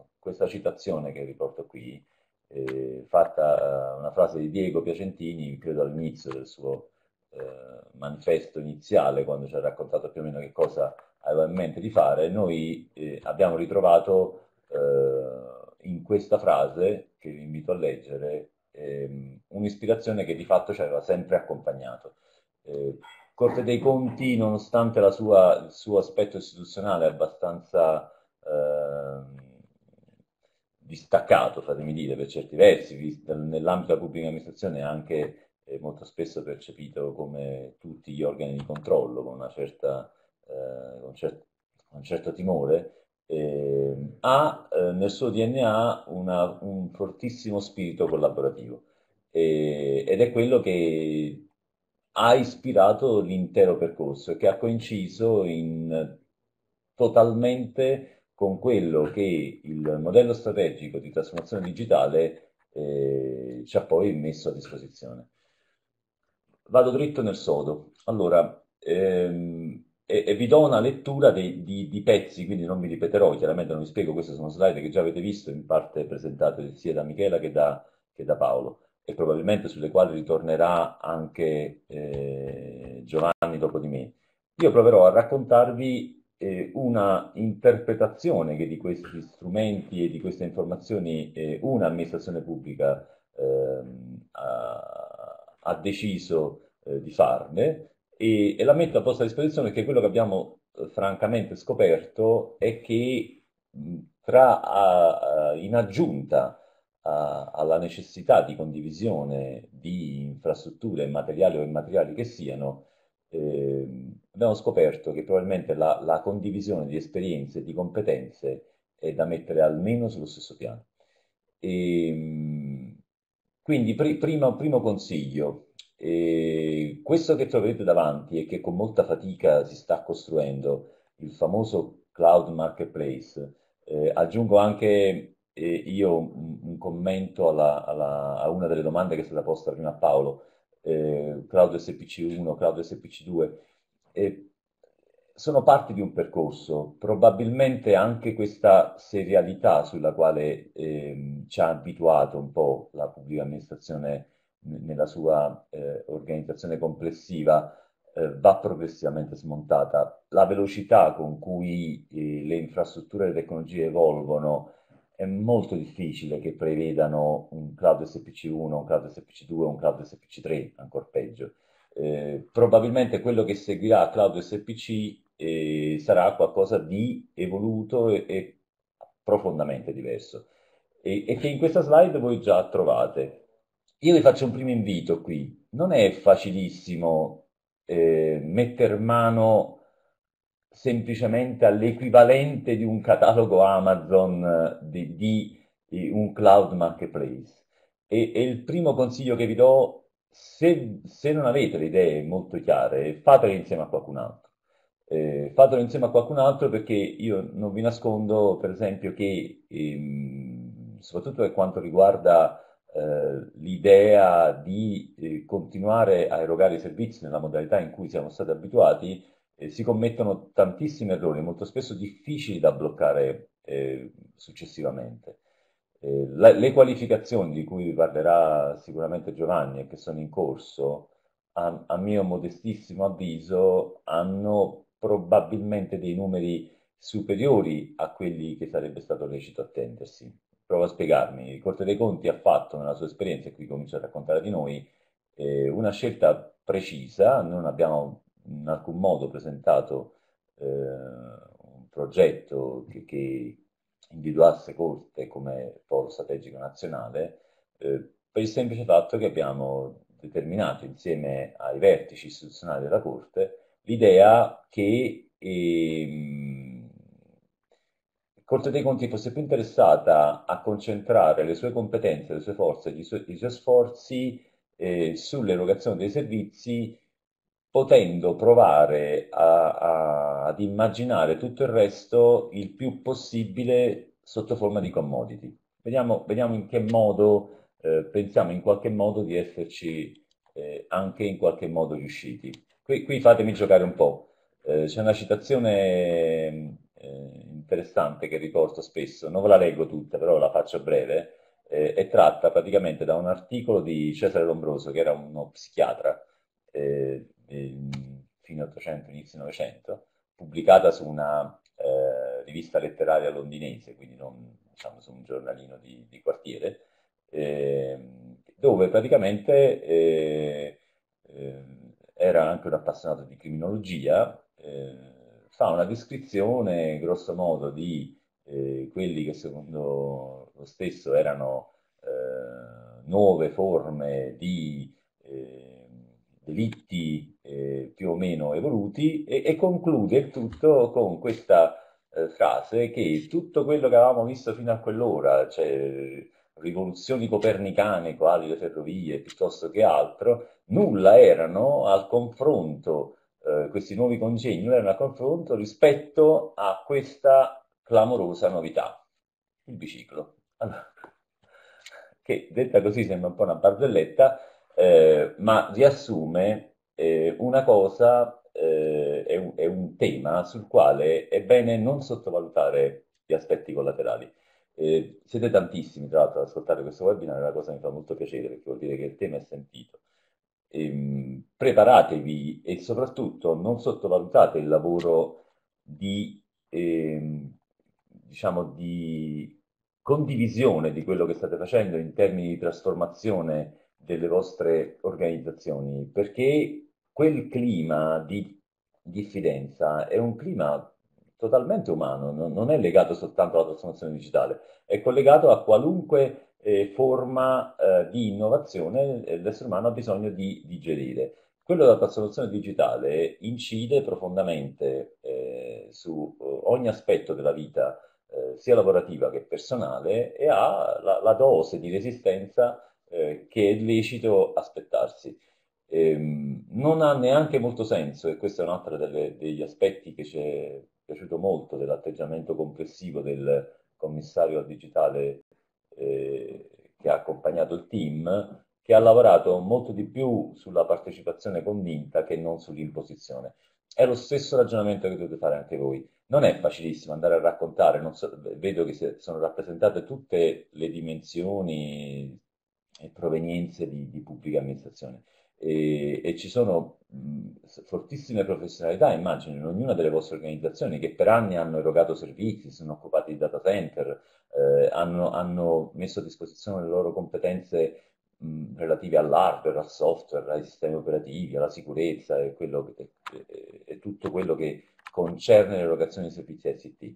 eh, questa citazione che riporto qui, eh, fatta una frase di Diego Piacentini, credo all'inizio del suo eh, manifesto iniziale, quando ci ha raccontato più o meno che cosa aveva in mente di fare, noi eh, abbiamo ritrovato eh, in questa frase, che vi invito a leggere, ehm, un'ispirazione che di fatto ci aveva sempre accompagnato. Eh, Corte dei Conti, nonostante sua, il suo aspetto istituzionale abbastanza... Ehm, distaccato, fatemi dire, per certi versi, nell'ambito della pubblica amministrazione è anche eh, molto spesso percepito come tutti gli organi di controllo, con, una certa, eh, con, cer- con un certo timore, eh, ha eh, nel suo DNA una, un fortissimo spirito collaborativo eh, ed è quello che ha ispirato l'intero percorso e che ha coinciso in totalmente con quello che il modello strategico di trasformazione digitale eh, ci ha poi messo a disposizione. Vado dritto nel sodo. Allora, ehm, e, e, vi do una lettura dei, di, di, pezzi, quindi non mi ripeterò, chiaramente non vi spiego, queste sono slide che già avete visto in parte presentate sia da Michela che da, che da Paolo e probabilmente sulle quali ritornerà anche eh, Giovanni dopo di me. Io proverò a raccontarvi eh, una interpretazione che di questi strumenti e di queste informazioni eh, un'amministrazione pubblica ehm, ha, ha, deciso eh, di farne e, e la metto a vostra disposizione perché quello che abbiamo eh, francamente scoperto è che tra, a, a, in aggiunta a, alla necessità di condivisione di infrastrutture materiali o immateriali che siano, eh, abbiamo scoperto che probabilmente la, la condivisione di esperienze e di competenze è da mettere almeno sullo stesso piano. E, ehm, quindi, pr- prima, primo consiglio, eh, questo che troverete davanti e che con molta fatica si sta costruendo, il famoso cloud marketplace, eh, aggiungo anche eh, io un, un commento alla, alla, a una delle domande che è stata posta prima a Paolo, eh, Cloud SPC1, Cloud SPC2, sono parte di un percorso, probabilmente anche questa serialità sulla quale eh, ci ha abituato un po' la pubblica amministrazione nella sua eh, organizzazione complessiva eh, va progressivamente smontata. La velocità con cui eh, le infrastrutture e le tecnologie evolvono è molto difficile che prevedano un cloud SPC1, un cloud SPC2, un cloud SPC3, ancora peggio. Eh, probabilmente quello che seguirà Cloud SPC eh, sarà qualcosa di evoluto e, e profondamente diverso e, e, che in questa slide voi già trovate. Io vi faccio un primo invito qui, non è facilissimo eh, metter mano semplicemente all'equivalente di un catalogo Amazon di, di, di un cloud marketplace. E, e, il primo consiglio che vi do se, se, non avete le idee molto chiare, fatele insieme a qualcun altro. Eh, fatelo insieme a qualcun altro perché io non vi nascondo, per esempio, che ehm, soprattutto per quanto riguarda eh, l'idea di eh, continuare a erogare i servizi nella modalità in cui siamo stati abituati, eh, si commettono tantissimi errori, molto spesso difficili da bloccare successivamente. Eh, la, le qualificazioni di cui vi parlerà sicuramente Giovanni e che sono in corso, a, a mio modestissimo avviso, hanno probabilmente dei numeri superiori a quelli che sarebbe stato lecito attendersi. Provo a spiegarmi. Il Corte dei Conti ha fatto, nella sua esperienza, e qui comincio a raccontare di noi, eh, una scelta precisa, non abbiamo in alcun modo presentato eh, un progetto che, che, individuasse Corte come polo strategico nazionale eh, per il semplice fatto che abbiamo determinato insieme ai vertici istituzionali della Corte l'idea che ehm, Corte dei Conti fosse più interessata a concentrare le sue competenze, le sue forze, gli, su- i suoi sforzi eh, sull'erogazione dei servizi potendo provare a, a, ad immaginare tutto il resto il più possibile sotto forma di commodity. Vediamo, vediamo in che modo, eh, pensiamo in qualche modo di esserci eh, anche in qualche modo riusciti. Qui, qui fatemi giocare un po'. Eh, c'è una citazione eh, interessante che riporto spesso, non ve la leggo tutta, però la faccio breve, eh, è tratta praticamente da un articolo di Cesare Lombroso, che era uno psichiatra, eh, Ehm, fine 800, inizio 900, pubblicata su una eh, rivista letteraria londinese, quindi non diciamo, su un giornalino di, di quartiere, eh, dove praticamente eh, ehm, era anche un appassionato di criminologia, eh, fa una descrizione grosso modo di eh, quelli che secondo lo stesso erano eh, nuove forme di delitti eh, più o meno evoluti e, e conclude il tutto con questa eh, frase che tutto quello che avevamo visto fino a quell'ora, cioè rivoluzioni copernicane quali le ferrovie piuttosto che altro, nulla erano al confronto, eh, questi nuovi congegni nulla erano al confronto rispetto a questa clamorosa novità, il biciclo. Allora, che detta così sembra un po' una barzelletta, eh, ma riassume eh, una cosa, eh, è, un, è, un, tema sul quale è bene non sottovalutare gli aspetti collaterali. Eh, siete tantissimi, tra l'altro, ad ascoltare questo webinar, è una cosa mi fa molto piacere perché vuol dire che il tema è sentito. Ehm, preparatevi e soprattutto non sottovalutate il lavoro di, ehm, diciamo di condivisione di quello che state facendo in termini di trasformazione delle vostre organizzazioni, perché quel clima di diffidenza è un clima totalmente umano, no, non è legato soltanto alla trasformazione digitale, è collegato a qualunque eh, forma eh, di innovazione eh, l'essere umano ha bisogno di digerire. Quello della trasformazione digitale incide profondamente eh, su eh, ogni aspetto della vita, eh, sia lavorativa che personale, e ha la, la dose di resistenza eh, che è lecito aspettarsi. Ehm, non ha neanche molto senso, e questo è un altro delle, degli aspetti che ci è piaciuto molto dell'atteggiamento complessivo del commissario al digitale eh, che ha accompagnato il team, che ha lavorato molto di più sulla partecipazione convinta che non sull'imposizione. È lo stesso ragionamento che dovete fare anche voi. Non è facilissimo andare a raccontare, so, vedo che sono rappresentate tutte le dimensioni provenienze di, di pubblica amministrazione. E, e, ci sono mh, fortissime professionalità, immagino, in ognuna delle vostre organizzazioni che per anni hanno erogato servizi, sono occupati di data center, eh, hanno, hanno, messo a disposizione le loro competenze mh, relative all'hardware, al software, ai sistemi operativi, alla sicurezza e, quello, e, e tutto quello che concerne l'erogazione di servizi ICT.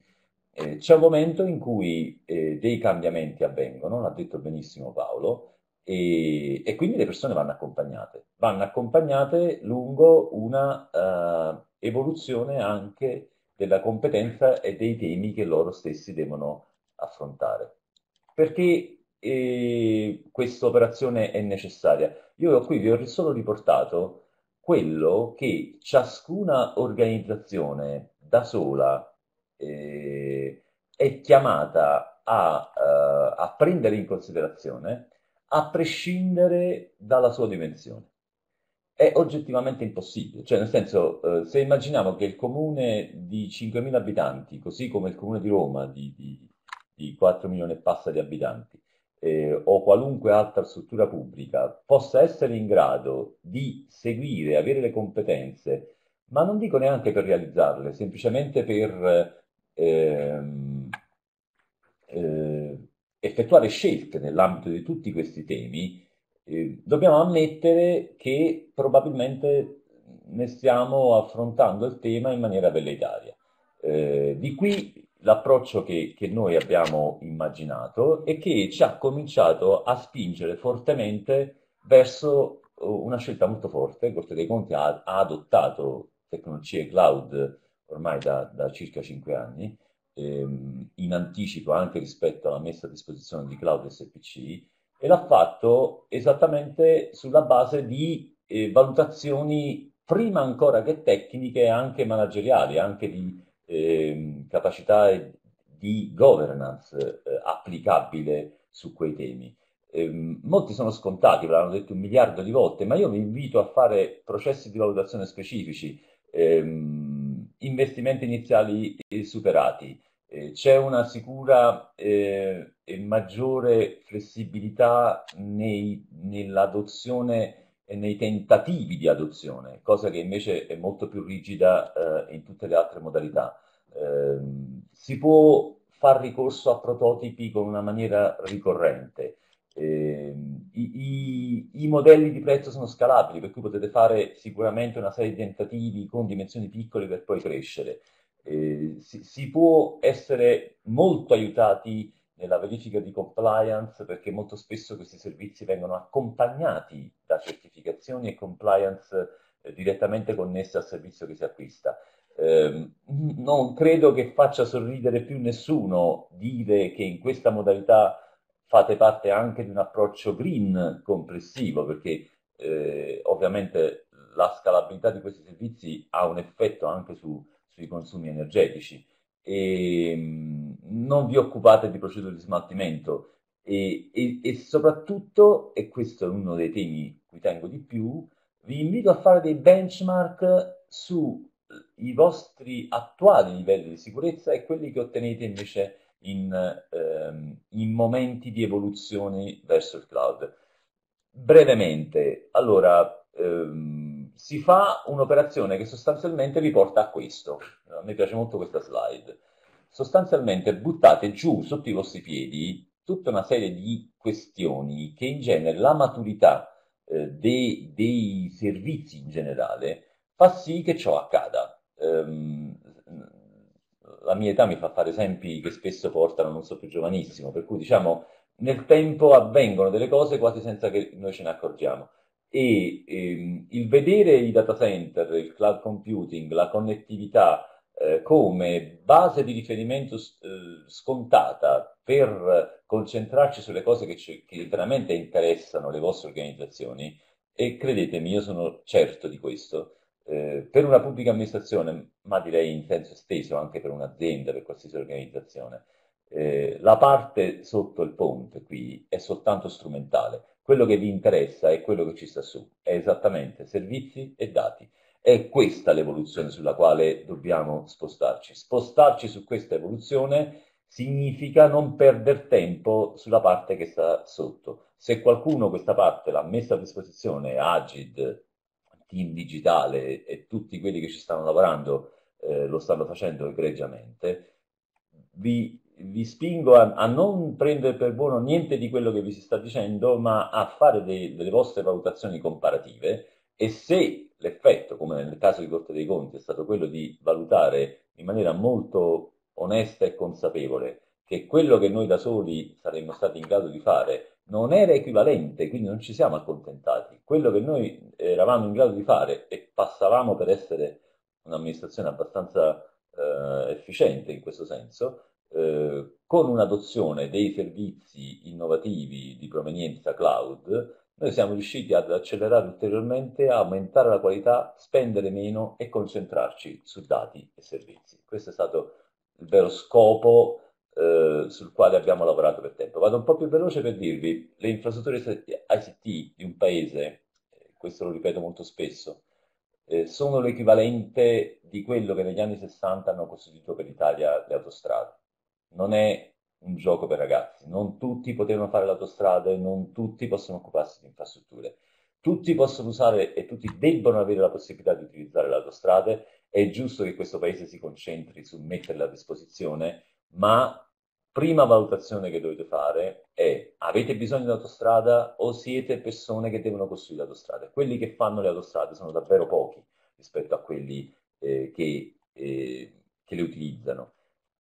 Eh, c'è un momento in cui eh, dei cambiamenti avvengono, l'ha detto benissimo Paolo, e, e, quindi le persone vanno accompagnate, vanno accompagnate lungo una uh, evoluzione anche della competenza e dei temi che loro stessi devono affrontare. Perché eh, questa operazione è necessaria? Io qui vi ho solo riportato quello che ciascuna organizzazione da sola eh, è chiamata a, uh, a prendere in considerazione a prescindere dalla sua dimensione. È oggettivamente impossibile, cioè nel senso, eh, se immaginiamo che il comune di 5.000 abitanti, così come il comune di Roma di, di, di 4 milioni e passa di abitanti, eh, o qualunque altra struttura pubblica possa essere in grado di seguire, avere le competenze, ma non dico neanche per realizzarle, semplicemente per... Eh, ehm, eh, effettuare scelte nell'ambito di tutti questi temi, eh, dobbiamo ammettere che probabilmente ne stiamo affrontando il tema in maniera velleitaria. Eh, di qui l'approccio che, che, noi abbiamo immaginato e che ci ha cominciato a spingere fortemente verso eh, una scelta molto forte. Il Corte dei Conti ha, ha adottato tecnologie cloud ormai da, da circa 5 anni ehm, in anticipo anche rispetto alla messa a disposizione di cloud SPC e l'ha fatto esattamente sulla base di eh, valutazioni prima ancora che tecniche anche manageriali, anche di ehm, capacità di governance eh, applicabile su quei temi. Eh, molti sono scontati, ve l'hanno detto un miliardo di volte, ma io vi invito a fare processi di valutazione specifici. Ehm, investimenti iniziali eh, superati. Eh, c'è una sicura eh, e maggiore flessibilità nei, nell'adozione e nei tentativi di adozione, cosa che invece è molto più rigida in tutte le altre modalità. Ehm, si può far ricorso a prototipi con una maniera ricorrente eh, i, i, i, modelli di prezzo sono scalabili, per cui potete fare sicuramente una serie di tentativi con dimensioni piccole per poi crescere. Eh, si, si, può essere molto aiutati nella verifica di compliance perché molto spesso questi servizi vengono accompagnati da certificazioni e compliance eh, direttamente connesse al servizio che si acquista. Ehm, non credo che faccia sorridere più nessuno dire che in questa modalità fate parte anche di un approccio green complessivo, perché eh, ovviamente la scalabilità di questi servizi ha un effetto anche su, sui consumi energetici. E, ehm, non vi occupate di procedure di smaltimento e, e, e soprattutto, e questo è uno dei temi cui tengo di più, vi invito a fare dei benchmark sui vostri attuali livelli di sicurezza e quelli che ottenete invece in, ehm, in momenti di evoluzione verso il cloud. Brevemente, allora, ehm, si fa un'operazione che sostanzialmente vi porta a questo. A me piace molto questa slide. Sostanzialmente buttate giù sotto i vostri piedi tutta una serie di questioni che in genere la maturità eh, dei, dei servizi in generale fa sì che ciò accada. Um, la mia età mi fa fare esempi che spesso portano, non so più giovanissimo, per cui diciamo nel tempo avvengono delle cose quasi senza che noi ce ne accorgiamo. E ehm, il vedere i data center, il cloud computing, la connettività eh, come base di riferimento eh, scontata per concentrarci sulle cose che, ci, che veramente interessano le vostre organizzazioni, e credetemi, io sono certo di questo, eh, per una pubblica amministrazione, ma direi in senso esteso anche per un'azienda, per qualsiasi organizzazione, eh, la parte sotto il ponte qui è soltanto strumentale. Quello che vi interessa è quello che ci sta su, è esattamente servizi e dati. È questa l'evoluzione sulla quale dobbiamo spostarci. Spostarci su questa evoluzione significa non perdere tempo sulla parte che sta sotto. Se qualcuno questa parte l'ha messa a disposizione, Agid, team digitale e tutti quelli che ci stanno lavorando eh, lo stanno facendo egregiamente, vi, vi spingo a, a, non prendere per buono niente di quello che vi si sta dicendo, ma a fare dei, delle vostre valutazioni comparative e se l'effetto, come nel caso di Corte dei Conti, è stato quello di valutare in maniera molto onesta e consapevole che quello che noi da soli saremmo stati in grado di fare non era equivalente, quindi non ci siamo accontentati. Quello che noi eravamo in grado di fare e passavamo per essere un'amministrazione abbastanza eh, efficiente in questo senso, eh, con un'adozione dei servizi innovativi di provenienza cloud, noi siamo riusciti ad accelerare ulteriormente, a aumentare la qualità, spendere meno e concentrarci su dati e servizi. Questo è stato il vero scopo eh, sul quale abbiamo lavorato per tempo. Vado un po' più veloce per dirvi, le infrastrutture ICT di un paese, eh, questo lo ripeto molto spesso, eh, sono l'equivalente di quello che negli anni 60 hanno costituito per l'Italia le autostrade. Non è un gioco per ragazzi, non tutti potevano fare l'autostrada autostrade, non tutti possono occuparsi di infrastrutture. Tutti possono usare e tutti debbono avere la possibilità di utilizzare le autostrade, è giusto che questo paese si concentri su metterle a disposizione ma prima valutazione che dovete fare è avete bisogno di autostrada o siete persone che devono costruire autostrade? Quelli che fanno le autostrade sono davvero pochi rispetto a quelli eh, che, eh, che le utilizzano.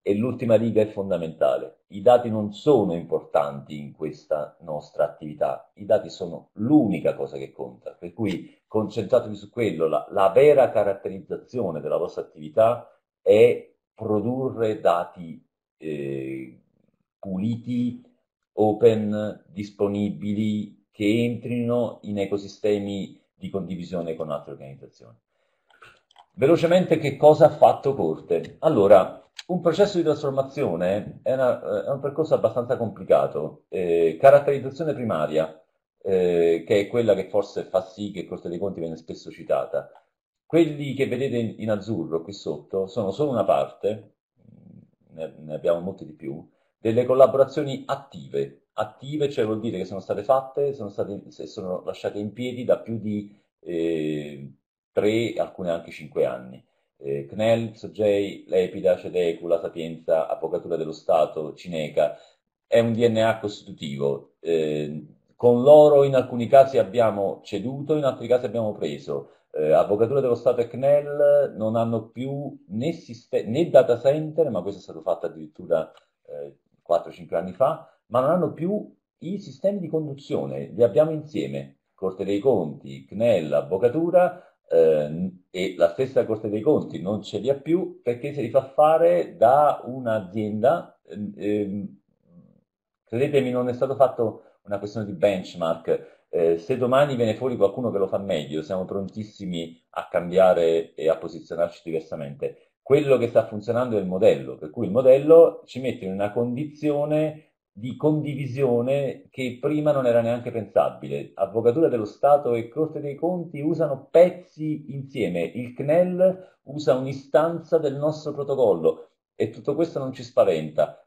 E l'ultima riga è fondamentale. I dati non sono importanti in questa nostra attività, i dati sono l'unica cosa che conta, per cui concentratevi su quello. La, la vera caratterizzazione della vostra attività è produrre dati eh, puliti, open, disponibili, che entrino in ecosistemi di condivisione con altre organizzazioni. Velocemente che cosa ha fatto Corte? Allora, un processo di trasformazione è, una, è un percorso abbastanza complicato. Eh, caratterizzazione primaria, eh, che è quella che forse fa sì che Corte dei Conti viene spesso citata. Quelli che vedete in, in azzurro qui sotto sono solo una parte ne, abbiamo molte di più, delle collaborazioni attive. Attive, cioè vuol dire che sono state fatte, sono state, sono lasciate in piedi da più di eh, 3, alcune anche cinque anni. Eh, CNEL, SOGEI, Lepida, CEDECU, La Sapienza, Avvocatura dello Stato, Cineca, è un DNA costitutivo. Eh, con loro in alcuni casi abbiamo ceduto, in altri casi abbiamo preso eh, Avvocatura dello Stato e CNEL non hanno più né, siste- né data center, ma questo è stato fatto addirittura eh, 4-5 anni fa, ma non hanno più i sistemi di conduzione, li abbiamo insieme, Corte dei Conti, CNEL, Avvocatura eh, e la stessa Corte dei Conti non ce li ha più perché se li fa fare da un'azienda, ehm, ehm, credetemi non è stato fatto una questione di benchmark, eh, se domani viene fuori qualcuno che lo fa meglio, siamo prontissimi a cambiare e a posizionarci diversamente. Quello che sta funzionando è il modello, per cui il modello ci mette in una condizione di condivisione che prima non era neanche pensabile. Avvocatura dello Stato e Corte dei Conti usano pezzi insieme, il CNEL usa un'istanza del nostro protocollo e tutto questo non ci spaventa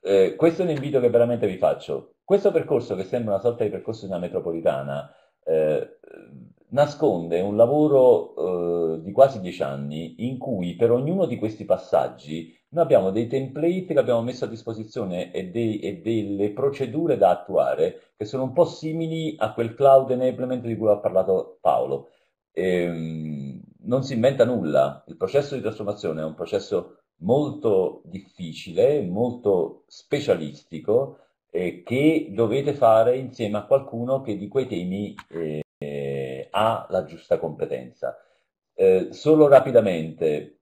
eh, questo è un invito che veramente vi faccio. Questo percorso, che sembra una sorta di percorso di una metropolitana, eh, nasconde un lavoro eh, di quasi dieci anni in cui per ognuno di questi passaggi noi abbiamo dei template che abbiamo messo a disposizione e, dei, e delle procedure da attuare che sono un po' simili a quel cloud enablement di cui ha parlato Paolo. Ehm, non si inventa nulla, il processo di trasformazione è un processo molto difficile, molto specialistico, eh, che dovete fare insieme a qualcuno che di quei temi eh, ha la giusta competenza. Eh, solo rapidamente,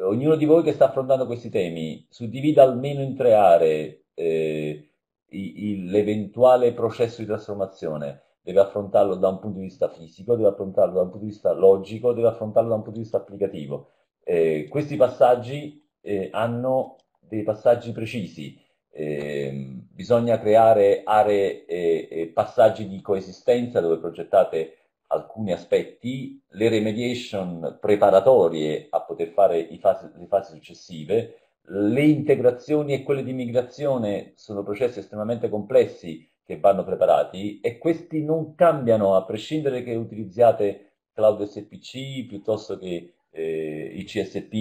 ognuno di voi che sta affrontando questi temi suddivida almeno in tre aree eh, l'eventuale processo di trasformazione. Deve affrontarlo da un punto di vista fisico, deve affrontarlo da un punto di vista logico, deve affrontarlo da un punto di vista applicativo. Eh, questi passaggi eh, hanno dei passaggi precisi, eh, bisogna creare aree e, e passaggi di coesistenza dove progettate alcuni aspetti, le remediation preparatorie a poter fare fasi, le fasi successive, le integrazioni e quelle di migrazione sono processi estremamente complessi che vanno preparati e questi non cambiano a prescindere che utilizziate Cloud SPC piuttosto che eh, CSP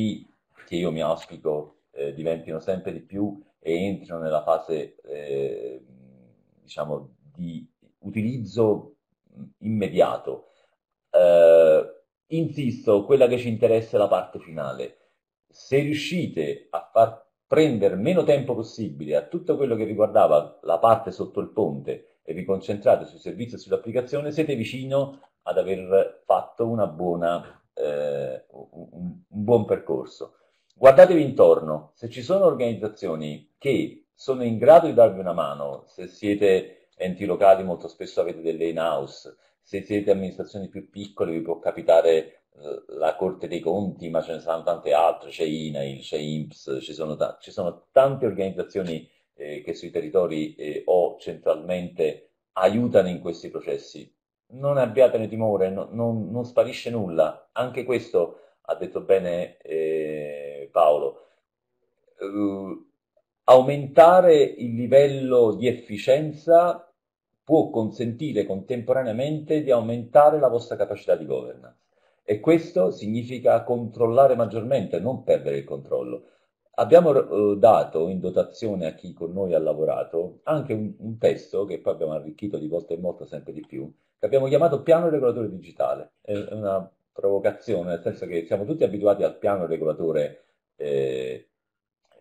che io mi auspico eh, diventino sempre di più e entrino nella fase eh, diciamo, di utilizzo immediato. Eh, insisto, quella che ci interessa è la parte finale. Se riuscite a far prendere meno tempo possibile a tutto quello che riguardava la parte sotto il ponte e vi concentrate sul servizio e sull'applicazione, siete vicino ad aver fatto una buona, eh, un, un buon percorso guardatevi intorno, se ci sono organizzazioni che sono in grado di darvi una mano, se siete enti locali molto spesso avete delle in-house, se siete amministrazioni più piccole vi può capitare eh, la Corte dei Conti, ma ce ne saranno tante altre, c'è INAIL, c'è IMPS, ci sono, t- ci sono tante organizzazioni eh, che sui territori eh, o centralmente aiutano in questi processi. Non abbiatene timore, no, non, non sparisce nulla. Anche questo ha detto bene eh, Paolo, eh, aumentare il livello di efficienza può consentire contemporaneamente di aumentare la vostra capacità di governance e questo significa controllare maggiormente, non perdere il controllo. Abbiamo eh, dato in dotazione a chi con noi ha lavorato anche un, un testo che poi abbiamo arricchito di volta in volta sempre di più, che abbiamo chiamato piano regolatore digitale. È una provocazione, nel senso che siamo tutti abituati al piano regolatore digitale eh,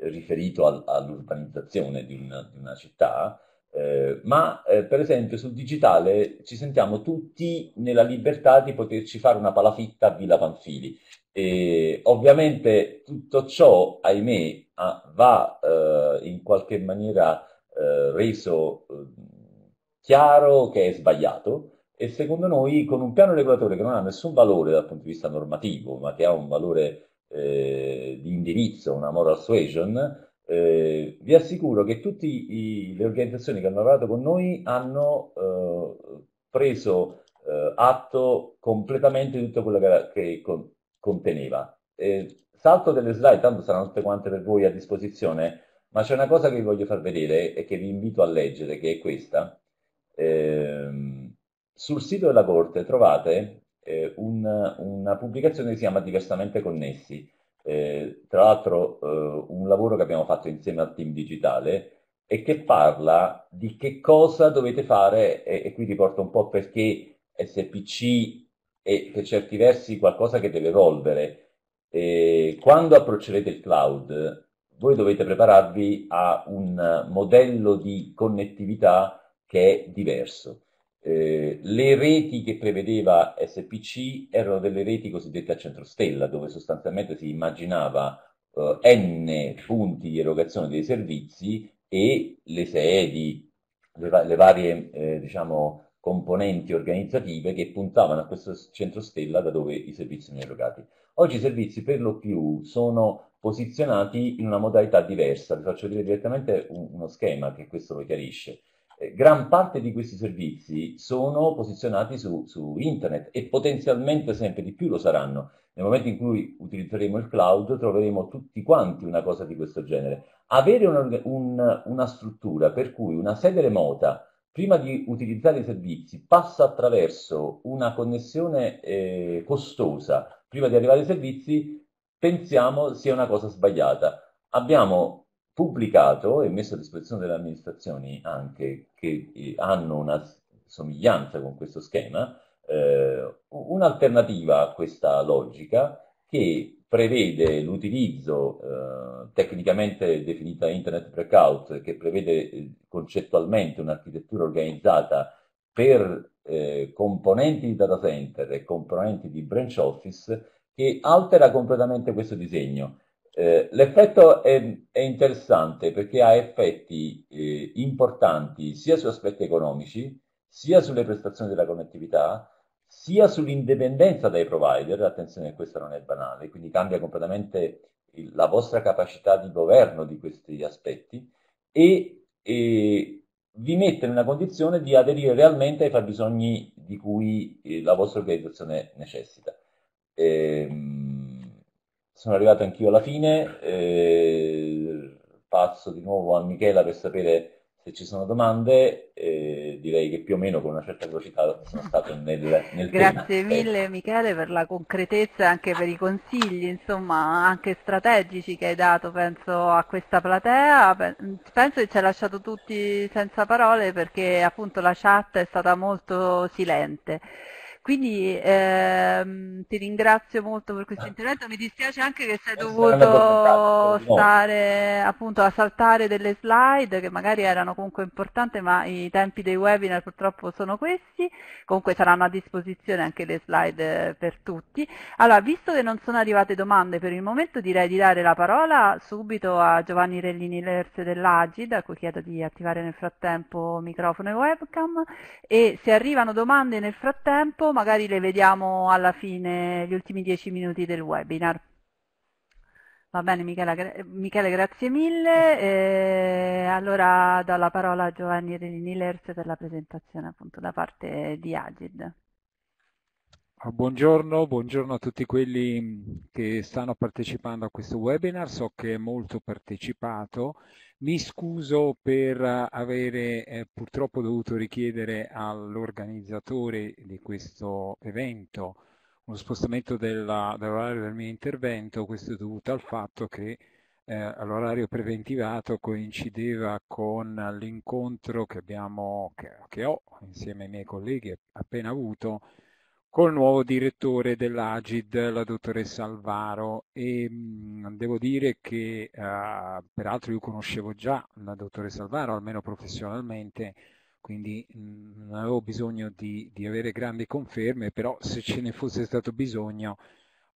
riferito al, all'urbanizzazione di una, di una città, eh, ma eh, per esempio sul digitale ci sentiamo tutti nella libertà di poterci fare una palafitta a Villa Panfili. E, ovviamente tutto ciò, ahimè, ah, va eh, in qualche maniera eh, reso eh, chiaro che è sbagliato e secondo noi con un piano regolatore che non ha nessun valore dal punto di vista normativo, ma che ha un valore eh, di indirizzo, una moral suasion, eh, vi assicuro che tutte le organizzazioni che hanno lavorato con noi hanno eh, preso eh, atto completamente di tutto quello che, che con, conteneva. salto delle slide, tanto saranno tutte quante per voi a disposizione, ma c'è una cosa che vi voglio far vedere e che vi invito a leggere, che è questa. Ehm, sul sito della Corte trovate eh, un, una pubblicazione che si chiama Diversamente Connessi. Eh, tra l'altro eh, un lavoro che abbiamo fatto insieme al team digitale e che parla di che cosa dovete fare e, e qui riporto un po' perché SPC è per certi versi qualcosa che deve evolvere. quando approccerete il cloud voi dovete prepararvi a un modello di connettività che è diverso. Eh, le reti che prevedeva SPC erano delle reti cosiddette a centrostella, dove sostanzialmente si immaginava eh, n punti di erogazione dei servizi e le sedi, le, va le varie eh, diciamo, componenti organizzative che puntavano a questo centrostella da dove i servizi sono erogati. Oggi i servizi per lo più sono posizionati in una modalità diversa, vi faccio vedere direttamente un, uno schema che questo lo chiarisce eh, gran parte di questi servizi sono posizionati su, su, internet e potenzialmente sempre di più lo saranno. Nel momento in cui utilizzeremo il cloud troveremo tutti quanti una cosa di questo genere. Avere un, un, una struttura per cui una sede remota, prima di utilizzare i servizi, passa attraverso una connessione eh, costosa, prima di arrivare ai servizi, pensiamo sia una cosa sbagliata. Abbiamo pubblicato e messo a disposizione delle amministrazioni anche che eh, hanno una somiglianza con questo schema, eh, un'alternativa a questa logica che prevede l'utilizzo eh, tecnicamente definita Internet Breakout, che prevede eh, concettualmente un'architettura organizzata per eh, componenti di data center e componenti di branch office che altera completamente questo disegno eh, l'effetto è, è, interessante perché ha effetti eh, importanti sia su aspetti economici, sia sulle prestazioni della connettività, sia sull'indipendenza dai provider, attenzione questa non è banale, quindi cambia completamente il, la vostra capacità di governo di questi aspetti e, e, vi mette in una condizione di aderire realmente ai fabbisogni di cui eh, la vostra organizzazione necessita. Ehm, sono arrivato anch'io alla fine, eh, passo di nuovo a Michela per sapere se ci sono domande, eh, direi che più o meno con una certa velocità sono stato nel, nel Grazie tema. mille Michele per la concretezza, e anche per i consigli, insomma, anche strategici che hai dato, penso, a questa platea. Penso che ci hai lasciato tutti senza parole perché appunto la chat è stata molto silente. Quindi ehm, ti ringrazio molto per questo intervento, mi dispiace anche che sei dovuto stare appunto a saltare delle slide che magari erano comunque importanti ma i tempi dei webinar purtroppo sono questi, comunque saranno a disposizione anche le slide per tutti. Allora, visto che non sono arrivate domande per il momento direi di dare la parola subito a Giovanni Rellini Lers dell'Agid, a cui chiedo di attivare nel frattempo microfono e webcam e se arrivano domande nel frattempo magari le vediamo alla fine, gli ultimi dieci minuti del webinar. Va bene Michela, gra Michele, grazie mille. E eh, allora do la parola a Giovanni Renilers per la presentazione appunto da parte di Agid. Ah, buongiorno, buongiorno, a tutti quelli mm, che stanno partecipando a questo webinar, so che è molto partecipato mi scuso per eh, avere eh, purtroppo dovuto richiedere all'organizzatore di questo evento uno spostamento dell'orario del mio intervento, questo è dovuto al fatto che eh, l'orario preventivato coincideva con l'incontro che, che, che ho insieme ai miei colleghi appena avuto col nuovo direttore dell'Agid, la dottoressa Alvaro, e ehm, mh, devo dire che uh, peraltro io conoscevo già la dottoressa Alvaro, almeno professionalmente, quindi mh, mm, non avevo bisogno di, di, avere grandi conferme, però se ce ne fosse stato bisogno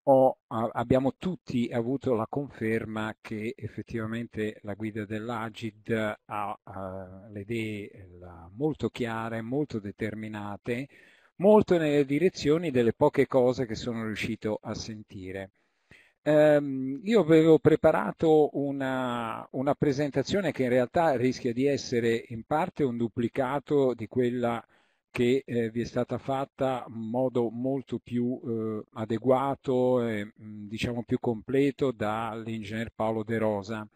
ho, a, abbiamo tutti avuto la conferma che effettivamente la guida dell'Agid ha uh, le idee eh, molto chiare, molto determinate, molto nelle direzioni delle poche cose che sono riuscito a sentire. Um, io avevo preparato una, una, presentazione che in realtà rischia di essere in parte un duplicato di quella che eh, vi è stata fatta in modo molto più eh, adeguato e mm, diciamo più completo dall'ingegner Paolo De Rosa,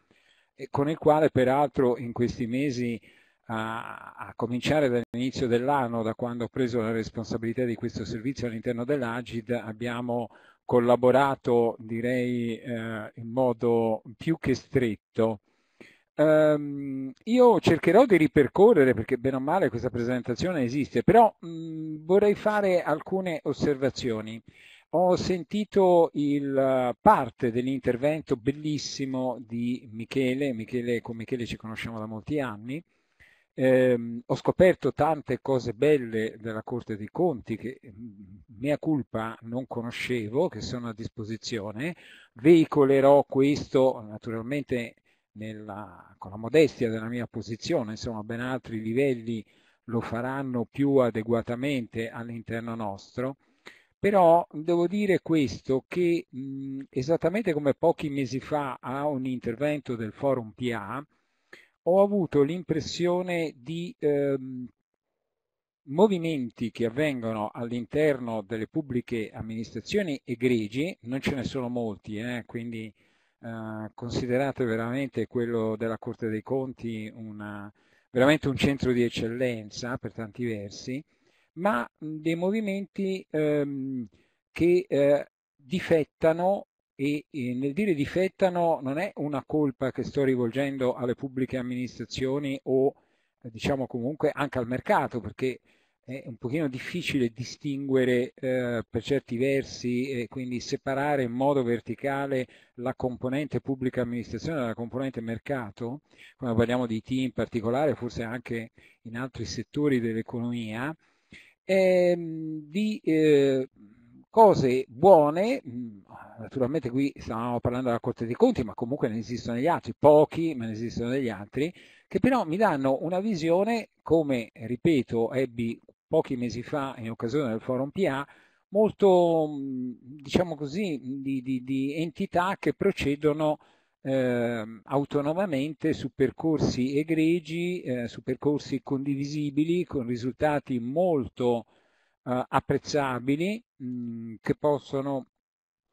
con il quale peraltro in questi mesi a, a cominciare dall'inizio dell'anno, da quando ho preso la responsabilità di questo servizio all'interno dell'Agid, abbiamo collaborato direi eh, in modo più che stretto. Um, io cercherò di ripercorrere, perché bene o male questa presentazione esiste, però mh, vorrei fare alcune osservazioni. Ho sentito il parte dell'intervento bellissimo di Michele, Michele, con Michele ci conosciamo da molti anni, eh, ho scoperto tante cose belle della Corte dei Conti che mia mm, colpa non conoscevo, che sono a disposizione. Veicolerò questo naturalmente nella, con la modestia della mia posizione, insomma ben altri livelli lo faranno più adeguatamente all'interno nostro. Però devo dire questo, che mh, mm, esattamente come pochi mesi fa a un intervento del Forum PA, ho avuto l'impressione di ehm, movimenti che avvengono all'interno delle pubbliche amministrazioni egregi, non ce ne sono molti, eh, quindi eh, considerate veramente quello della Corte dei Conti una, veramente un centro di eccellenza per tanti versi, ma dei movimenti ehm, che eh, difettano e nel dire difettano non è una colpa che sto rivolgendo alle pubbliche amministrazioni o diciamo comunque anche al mercato perché è un pochino difficile distinguere eh, per certi versi e quindi separare in modo verticale la componente pubblica amministrazione dalla componente mercato, quando parliamo di IT in particolare, forse anche in altri settori dell'economia, ehm, di eh, cose buone, naturalmente qui stavamo parlando della Corte dei Conti, ma comunque ne esistono degli altri, pochi, ma ne esistono degli altri, che però mi danno una visione, come ripeto, ebbi pochi mesi fa in occasione del forum PA, molto, diciamo così, di, di, di entità che procedono eh, autonomamente su percorsi egregi, eh, su percorsi condivisibili, con risultati molto eh, apprezzabili mh, mm, che possono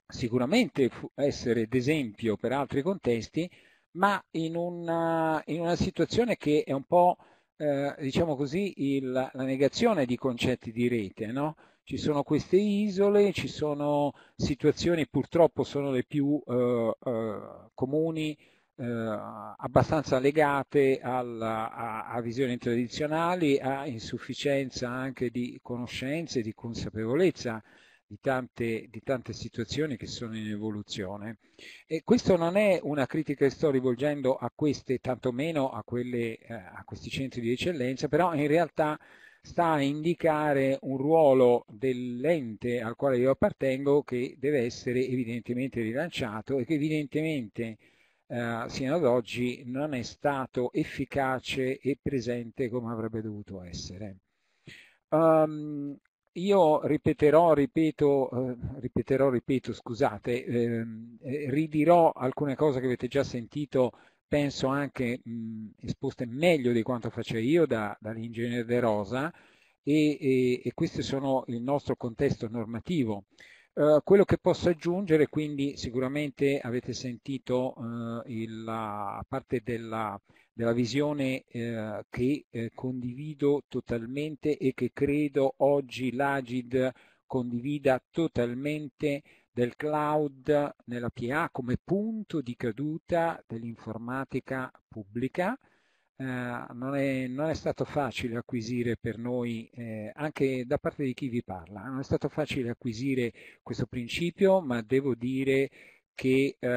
sicuramente essere d'esempio per altri contesti, ma in una, eh, in una, situazione che è un po', eh, diciamo così, il, la negazione di concetti di rete. No? Ci sono queste isole, ci sono situazioni, purtroppo sono le più eh, eh, comuni, eh, abbastanza legate alla, a, a, visioni tradizionali, a insufficienza anche di conoscenze, di consapevolezza di tante, di tante situazioni che sono in evoluzione. E questa non è una critica che sto rivolgendo a queste, tantomeno a, quelle, eh, a questi centri di eccellenza, però in realtà sta a indicare un ruolo dell'ente al quale io appartengo che deve essere evidentemente rilanciato e che evidentemente eh, sino ad oggi non è stato efficace e presente come avrebbe dovuto essere. Um, io ripeterò, ripeto, eh, ripeterò, ripeto, scusate, eh, ridirò alcune cose che avete già sentito, penso anche mh, esposte meglio di quanto faccio io da, dall'ingegnere De Rosa e, e, e questi sono il nostro contesto normativo. Eh, quello che posso aggiungere, quindi sicuramente avete sentito uh, il, la parte della, della visione uh, che condivido totalmente e che credo oggi l'Agid condivida totalmente del cloud nella PA come punto di caduta dell'informatica pubblica eh, non, è, non, è, stato facile acquisire per noi, eh, anche da parte di chi vi parla, non è stato facile acquisire questo principio, ma devo dire che eh,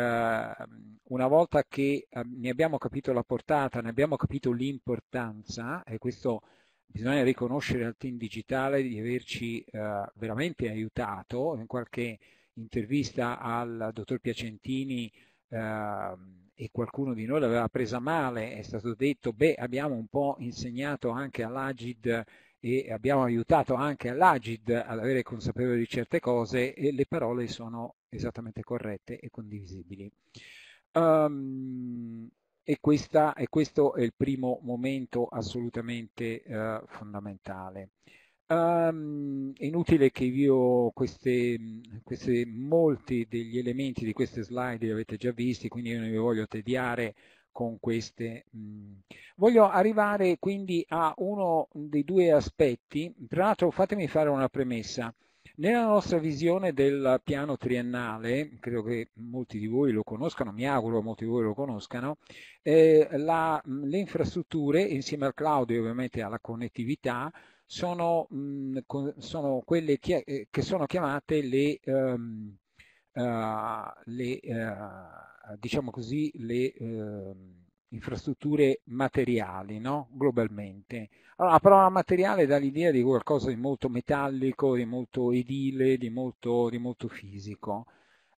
una volta che eh, ne abbiamo capito la portata, ne abbiamo capito l'importanza, e questo bisogna riconoscere al team digitale di averci eh, veramente aiutato, in qualche intervista al dottor Piacentini ehm, e qualcuno di noi l'aveva presa male, è stato detto, beh, abbiamo un po' insegnato anche all'Agid e abbiamo aiutato anche all'Agid ad avere consapevole di certe cose e le parole sono esattamente corrette e condivisibili. Um, e, questa, e, questo è il primo momento assolutamente uh, fondamentale. Um, è inutile che io queste, queste, molti degli elementi di queste slide li avete già visti, quindi io non vi voglio tediare con queste. Voglio arrivare quindi a uno dei due aspetti, tra l'altro fatemi fare una premessa. Nella nostra visione del piano triennale, credo che molti di voi lo conoscano, mi auguro molti di voi lo conoscano, eh, la, le infrastrutture insieme al cloud e ovviamente alla connettività sono, mh, mm, sono quelle che, eh, che, sono chiamate le, um, uh, le uh, diciamo così, le uh, infrastrutture materiali, no? globalmente. Allora, la parola materiale dà l'idea di qualcosa di molto metallico, di molto edile, di molto, di molto fisico.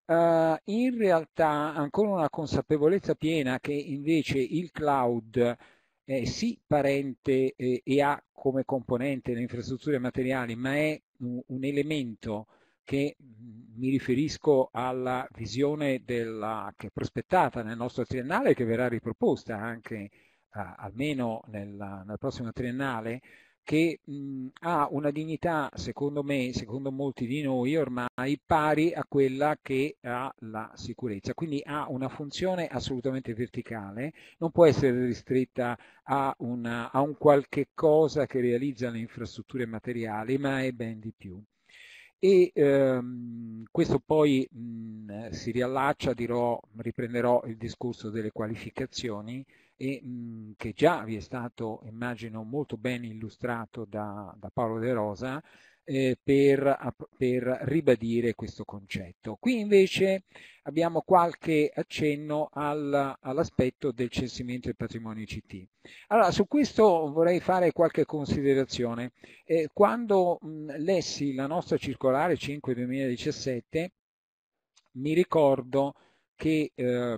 Uh, in realtà ancora una consapevolezza piena che invece il cloud è sì parente eh, e ha come componente le infrastrutture materiali, ma è un, elemento che mi riferisco alla visione della, che è prospettata nel nostro triennale e che verrà riproposta anche eh, almeno nella, nella prossima triennale, che mh, mhmm, ha una dignità, secondo me, secondo molti di noi ormai, pari a quella che ha la sicurezza. Quindi ha una funzione assolutamente verticale, non può essere ristretta a, una, a un qualche cosa che realizza le infrastrutture materiali, ma è ben di più e ehm, questo poi mh, mhmm, si riallaccia, dirò, riprenderò il discorso delle qualificazioni, e mh, mhmm, che già vi è stato, immagino, molto ben illustrato da, da Paolo De Rosa, eh, per, per, ribadire questo concetto. Qui invece abbiamo qualche accenno al, all'aspetto del censimento del patrimonio ICT. Allora, su questo vorrei fare qualche considerazione. Eh, quando mh, mhmm, lessi la nostra circolare 5-2017, mi ricordo che eh,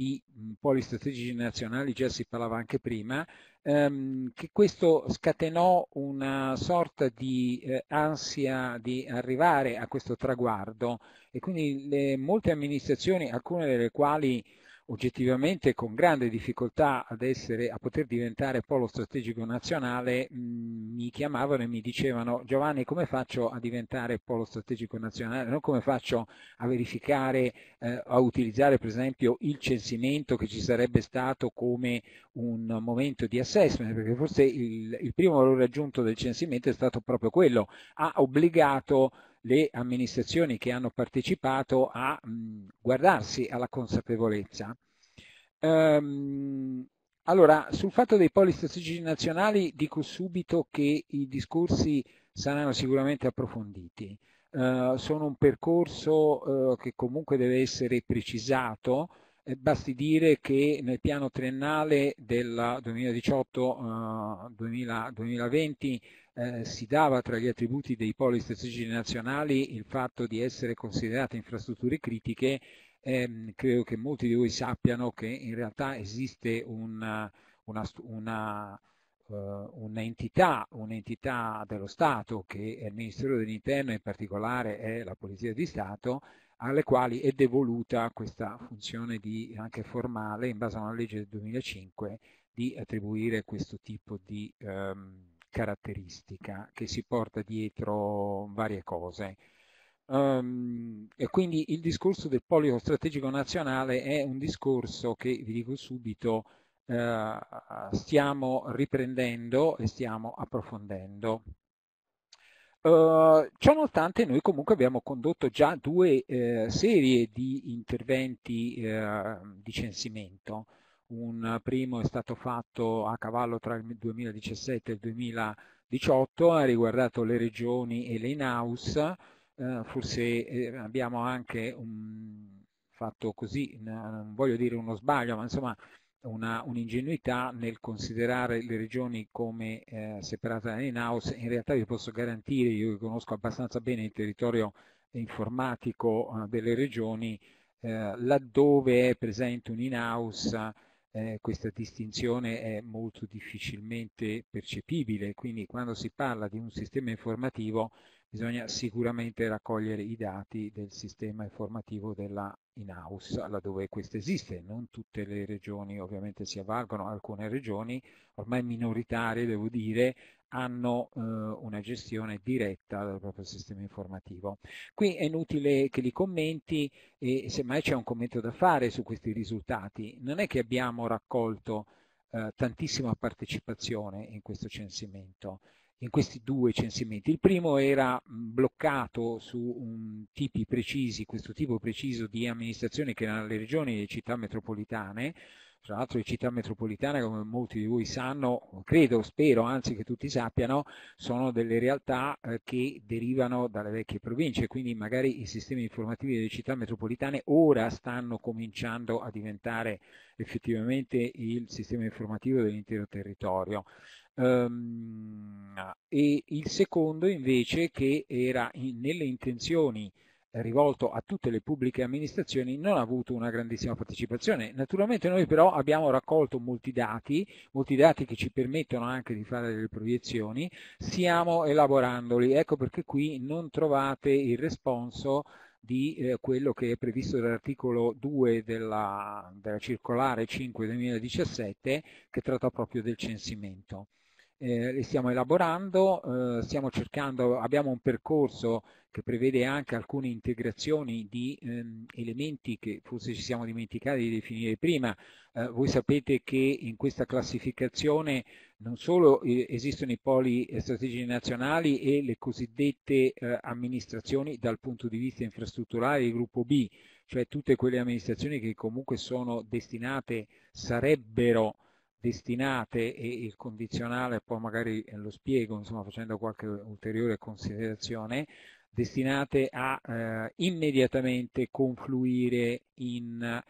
di poli strategici nazionali, già si parlava anche prima, ehm, che questo scatenò una sorta di eh, ansia di arrivare a questo traguardo e quindi le, molte amministrazioni, alcune delle quali oggettivamente con grande difficoltà essere, a poter diventare polo strategico nazionale, mm, mi chiamavano e mi dicevano Giovanni come faccio a diventare polo strategico nazionale, non come faccio a verificare, eh, a utilizzare per esempio il censimento che ci sarebbe stato come un momento di assessment, perché forse il, il primo valore aggiunto del censimento è stato proprio quello, ha obbligato le amministrazioni che hanno partecipato a mh, guardarsi alla consapevolezza. Ehm, allora, sul fatto dei poli strategici nazionali dico subito che i discorsi saranno sicuramente approfonditi. Eh, sono un percorso eh, che comunque deve essere precisato, eh, basti dire che nel piano triennale del 2018-2020 eh, si dava tra gli attributi dei poli strategici nazionali il fatto di essere considerate infrastrutture critiche, ehm, credo che molti di voi sappiano che in realtà esiste una, una, una eh, un'entità, un'entità dello Stato che è il Ministero dell'Interno, in particolare è la Polizia di Stato, alle quali è devoluta questa funzione di, anche formale, in base a una legge del 2005, di attribuire questo tipo di, um, caratteristica che si porta dietro varie cose. Um, e quindi il discorso del polico strategico nazionale è un discorso che, vi dico subito, eh, stiamo riprendendo e stiamo approfondendo. Uh, eh, nonostante noi comunque abbiamo condotto già due eh, serie di interventi eh, di censimento un primo è stato fatto a cavallo tra il 2017 e il 2018, ha riguardato le regioni e le in-house, eh, forse eh, abbiamo anche un, fatto così, non voglio dire uno sbaglio, ma insomma un'ingenuità un nel considerare le regioni come eh, separate da in-house, in realtà vi posso garantire, io conosco abbastanza bene il territorio informatico eh, delle regioni, eh, laddove è presente un in-house eh, questa distinzione è molto difficilmente percepibile, quindi quando si parla di un sistema informativo bisogna sicuramente raccogliere i dati del sistema informativo della in-house laddove questo esiste, non tutte le regioni ovviamente si avvalgono, alcune regioni ormai minoritarie devo dire hanno eh, una gestione diretta del proprio sistema informativo. Qui è inutile che li commenti e semmai c'è un commento da fare su questi risultati, non è che abbiamo raccolto eh, tantissima partecipazione in questo censimento, in questi due censimenti. Il primo era bloccato su tipi precisi, questo tipo preciso di amministrazione che erano le regioni e le città metropolitane, tra l'altro le città metropolitane come molti di voi sanno, credo, spero, anzi che tutti sappiano, sono delle realtà eh, che derivano dalle vecchie province, quindi magari i sistemi informativi delle città metropolitane ora stanno cominciando a diventare effettivamente il sistema informativo dell'intero territorio. Ehm, ah, e il secondo invece che era in, nelle intenzioni eh, rivolto a tutte le pubbliche amministrazioni non ha avuto una grandissima partecipazione. Naturalmente noi però abbiamo raccolto molti dati, molti dati che ci permettono anche di fare delle proiezioni, stiamo elaborandoli, ecco perché qui non trovate il responso di eh, quello che è previsto dall'articolo 2 della, della circolare 5 2017 che tratta proprio del censimento eh, li stiamo elaborando, eh, stiamo cercando, abbiamo un percorso che prevede anche alcune integrazioni di ehm, elementi che forse ci siamo dimenticati di definire prima. Eh, voi sapete che in questa classificazione non solo eh, esistono i poli strategici nazionali e le cosiddette eh, amministrazioni dal punto di vista infrastrutturale di gruppo B, cioè tutte quelle amministrazioni che comunque sono destinate, sarebbero destinate e il condizionale, poi magari eh, lo spiego insomma, facendo qualche ulteriore considerazione, destinate a eh, immediatamente confluire in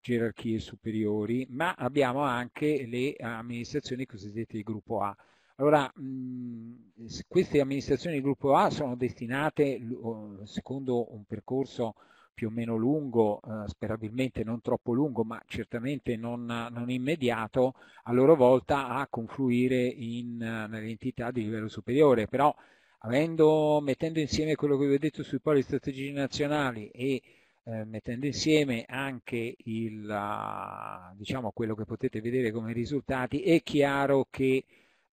gerarchie superiori, ma abbiamo anche le amministrazioni cosiddette di gruppo A. Allora, mh, queste amministrazioni di gruppo A sono destinate, secondo un percorso più o meno lungo, eh, sperabilmente non troppo lungo, ma certamente non, non immediato, a loro volta a confluire in, eh, nell'entità di livello superiore. Però avendo, mettendo insieme quello che vi ho detto sui poli strategici nazionali e eh, mettendo insieme anche il, diciamo, quello che potete vedere come risultati, è chiaro che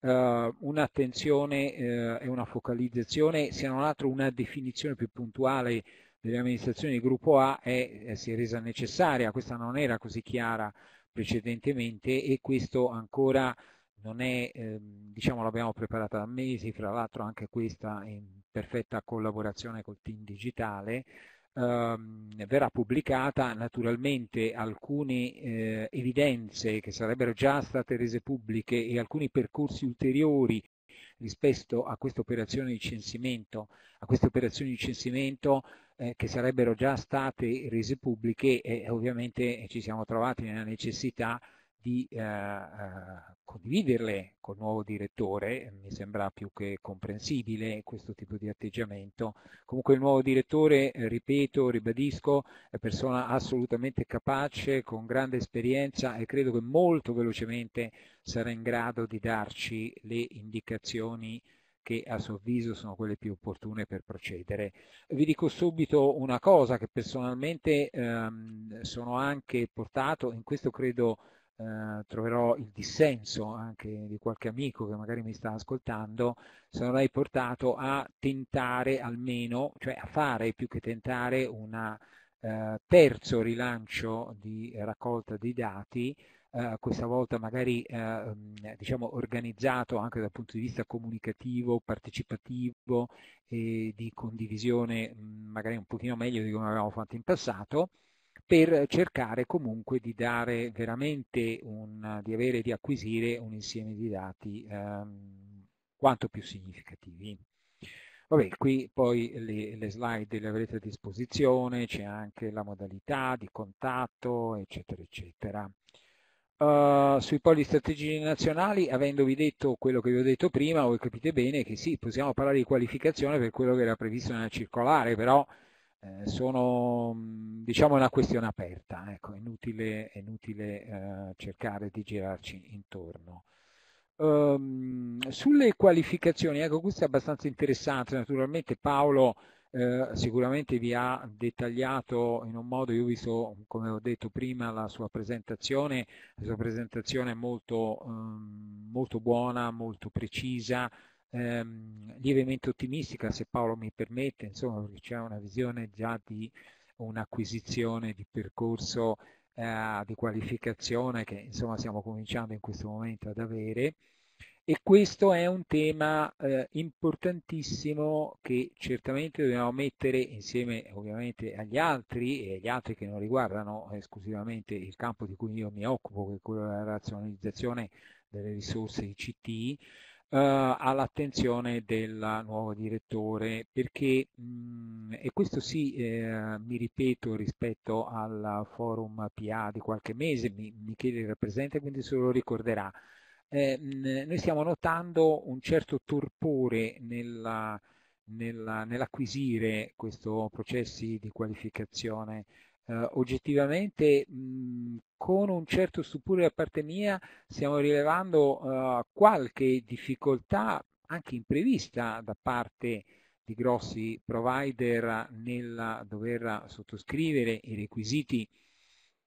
Uh, un'attenzione uh, e una focalizzazione, se non altro una definizione più puntuale delle amministrazioni di gruppo A è, si è resa necessaria, questa non era così chiara precedentemente e questo ancora non è, ehm, diciamo l'abbiamo preparata da mesi, fra l'altro anche questa in perfetta collaborazione col team digitale, ehm, verrà pubblicata naturalmente alcune eh, evidenze che sarebbero già state rese pubbliche e alcuni percorsi ulteriori rispetto a queste operazioni di censimento, a queste operazioni di censimento eh, che sarebbero già state rese pubbliche e eh, ovviamente ci siamo trovati nella necessità di eh, eh, condividerle col nuovo direttore, mi sembra più che comprensibile questo tipo di atteggiamento. Comunque il nuovo direttore, eh, ripeto, ribadisco, è persona assolutamente capace, con grande esperienza e credo che molto velocemente sarà in grado di darci le indicazioni che a suo avviso sono quelle più opportune per procedere. Vi dico subito una cosa che personalmente ehm, sono anche portato, in questo credo eh, troverò il dissenso anche di qualche amico che magari mi sta ascoltando, sono lei portato a tentare almeno, cioè a fare più che tentare un eh, terzo rilancio di raccolta dei dati, eh, questa volta magari ehm, diciamo organizzato anche dal punto di vista comunicativo, partecipativo e di condivisione magari un pochino meglio di come avevamo fatto in passato per cercare comunque di dare veramente un, di avere, di acquisire un insieme di dati ehm, quanto più significativi. Vabbè, qui poi le, le slide le avrete a disposizione, c'è anche la modalità di contatto, eccetera, eccetera. Uh, sui poli strategici nazionali, avendovi detto quello che vi ho detto prima, voi capite bene che sì, possiamo parlare di qualificazione per quello che era previsto nella circolare, però eh, sono diciamo una questione aperta, ecco, è inutile, è inutile eh, cercare di girarci intorno. Um, sulle qualificazioni, ecco questo è abbastanza interessante, naturalmente Paolo eh, sicuramente vi ha dettagliato in un modo, io ho visto come ho detto prima la sua presentazione, la sua presentazione è molto, um, molto buona, molto precisa, ehm, lievemente ottimistica, se Paolo mi permette, insomma, perché c'è una visione già di un'acquisizione di percorso eh, di qualificazione che insomma stiamo cominciando in questo momento ad avere e questo è un tema eh, importantissimo che certamente dobbiamo mettere insieme ovviamente agli altri e agli altri che non riguardano esclusivamente il campo di cui io mi occupo che è quello della razionalizzazione delle risorse ICT eh, all'attenzione del nuovo direttore perché, mh, mm, e questo sì, eh, mi ripeto rispetto al forum PA di qualche mese, mi, Michele era presente quindi se lo ricorderà, eh, mh, noi stiamo notando un certo torpore nell'acquisire nella, nell questi processi di qualificazione eh, oggettivamente mh, con un certo stupore da parte mia stiamo rilevando eh, qualche difficoltà anche imprevista da parte di grossi provider nel dover sottoscrivere i requisiti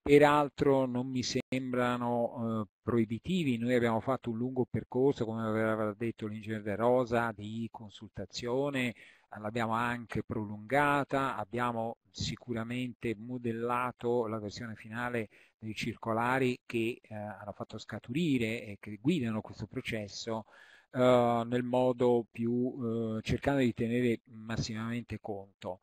peraltro non mi sembrano eh, proibitivi, noi abbiamo fatto un lungo percorso, come aveva detto l'ingegnere Rosa, di consultazione, l'abbiamo anche prolungata, abbiamo sicuramente modellato la versione finale dei circolari che eh, hanno fatto scaturire e che guidano questo processo eh, nel modo più eh, cercando di tenere massimamente conto.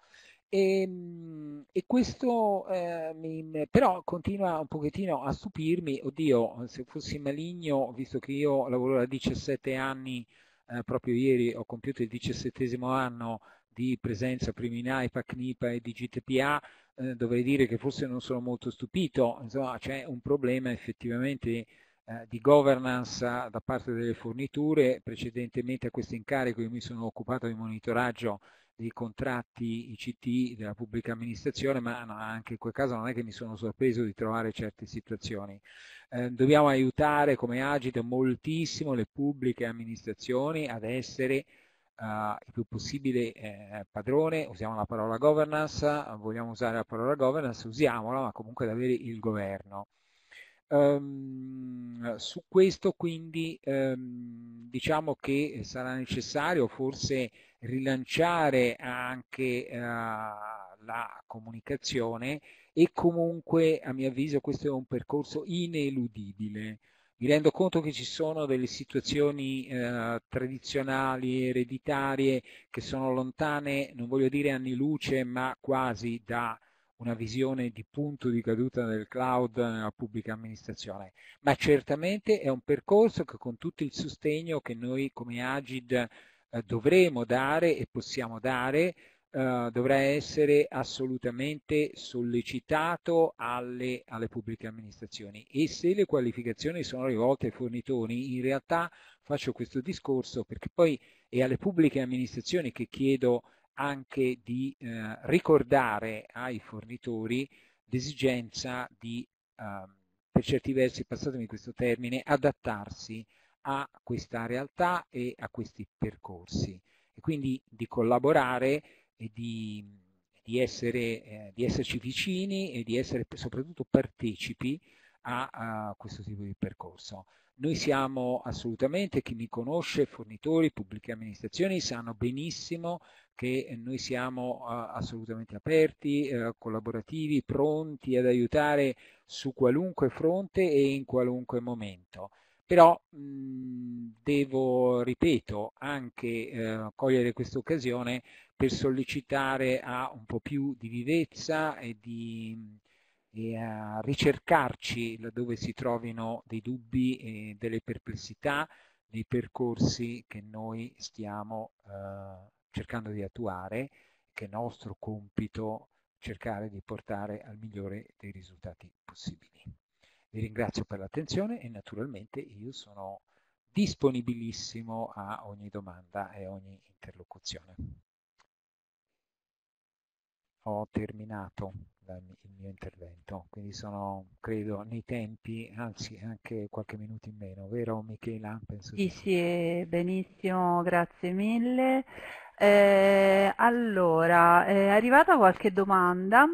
E, ehm, e questo eh, mi, però continua un pochettino a stupirmi, oddio, se fossi maligno, visto che io lavoro da 17 anni eh, proprio ieri ho compiuto il diciassettesimo anno di presenza prima in AIPAC, NIPA e DigiTPA, eh, dovrei dire che forse non sono molto stupito, insomma c'è un problema effettivamente eh, di governance eh, da parte delle forniture, precedentemente a questo incarico io mi sono occupato di monitoraggio dei contratti ICT della pubblica amministrazione, ma anche in quel caso non è che mi sono sorpreso di trovare certe situazioni. Eh, dobbiamo aiutare come Agite moltissimo le pubbliche amministrazioni ad essere Uh, il più possibile eh, padrone, usiamo la parola governance, vogliamo usare la parola governance, usiamola, ma comunque ad avere il governo. Um, su questo quindi um, diciamo che sarà necessario forse rilanciare anche uh, la comunicazione e comunque a mio avviso questo è un percorso ineludibile. Mi rendo conto che ci sono delle situazioni eh, tradizionali, ereditarie, che sono lontane, non voglio dire anni luce, ma quasi da una visione di punto di caduta del cloud nella pubblica amministrazione, ma certamente è un percorso che con tutto il sostegno che noi come Agid eh, dovremo dare e possiamo dare, eh, dovrà essere assolutamente sollecitato alle, alle pubbliche amministrazioni e se le qualificazioni sono rivolte ai fornitori, in realtà faccio questo discorso perché poi è alle pubbliche amministrazioni che chiedo anche di eh, ricordare ai fornitori l'esigenza di, eh, per certi versi, passatemi questo termine, adattarsi a questa realtà e a questi percorsi e quindi di collaborare e di, di, essere, eh, di esserci vicini e di essere soprattutto partecipi a, a questo tipo di percorso. Noi siamo assolutamente, chi mi conosce, fornitori, pubbliche amministrazioni, sanno benissimo che noi siamo assolutamente aperti, eh, collaborativi, pronti ad aiutare su qualunque fronte e in qualunque momento. Però mh, devo, ripeto, anche eh, cogliere questa occasione per sollecitare a un po' più di vivezza e di e a ricercarci laddove si trovino dei dubbi e delle perplessità nei percorsi che noi stiamo eh, cercando di attuare, che è nostro compito cercare di portare al migliore dei risultati possibili. Vi ringrazio per l'attenzione e naturalmente io sono disponibilissimo a ogni domanda e ogni interlocuzione. Ho terminato il mio intervento, quindi sono credo nei tempi, anzi anche qualche minuto in meno, vero Michela? Penso sì, sì, benissimo, grazie mille. Eh, allora, eh, è arrivata qualche domanda?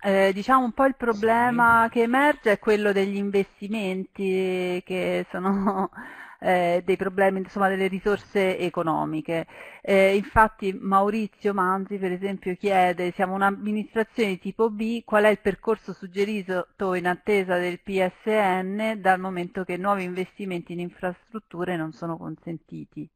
Eh, diciamo un po' il problema sì. che emerge è quello degli investimenti che sono eh, dei problemi, insomma, delle risorse economiche. Eh, infatti Maurizio Manzi per esempio chiede, siamo un'amministrazione di tipo B, qual è il percorso suggerito in attesa del PSN dal momento che nuovi investimenti in infrastrutture non sono consentiti?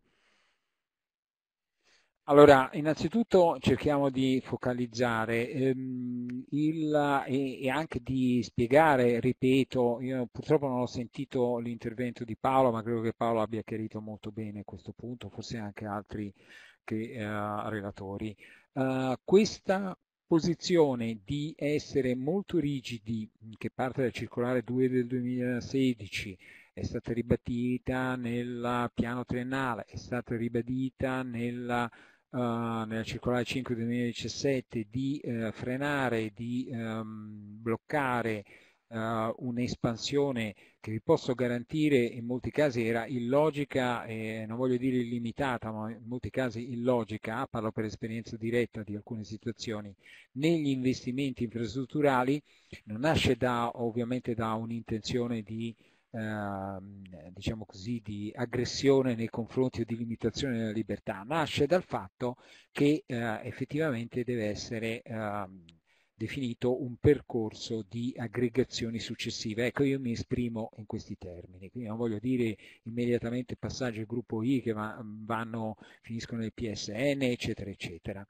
Allora, innanzitutto cerchiamo di focalizzare ehm, il, e, e, anche di spiegare, ripeto, io purtroppo non ho sentito l'intervento di Paolo, ma credo che Paolo abbia chiarito molto bene questo punto, forse anche altri che, eh, relatori. Eh, questa posizione di essere molto rigidi, che parte dal circolare 2 del 2016, è stata ribadita nel piano triennale, è stata ribadita nella eh, nella circolare 5 del 2017 di eh, frenare, di ehm, bloccare eh, un'espansione che vi posso garantire in molti casi era illogica, eh, non voglio dire illimitata, ma in molti casi illogica, parlo per esperienza diretta di alcune situazioni, negli investimenti infrastrutturali non nasce da, ovviamente da un'intenzione di Ehm, diciamo così, di aggressione nei confronti o di limitazione della libertà, nasce dal fatto che eh, effettivamente deve essere ehm, definito un percorso di aggregazioni successive. Ecco, io mi esprimo in questi termini, quindi non voglio dire immediatamente passaggio al gruppo I che vanno, finiscono nel PSN, eccetera, eccetera.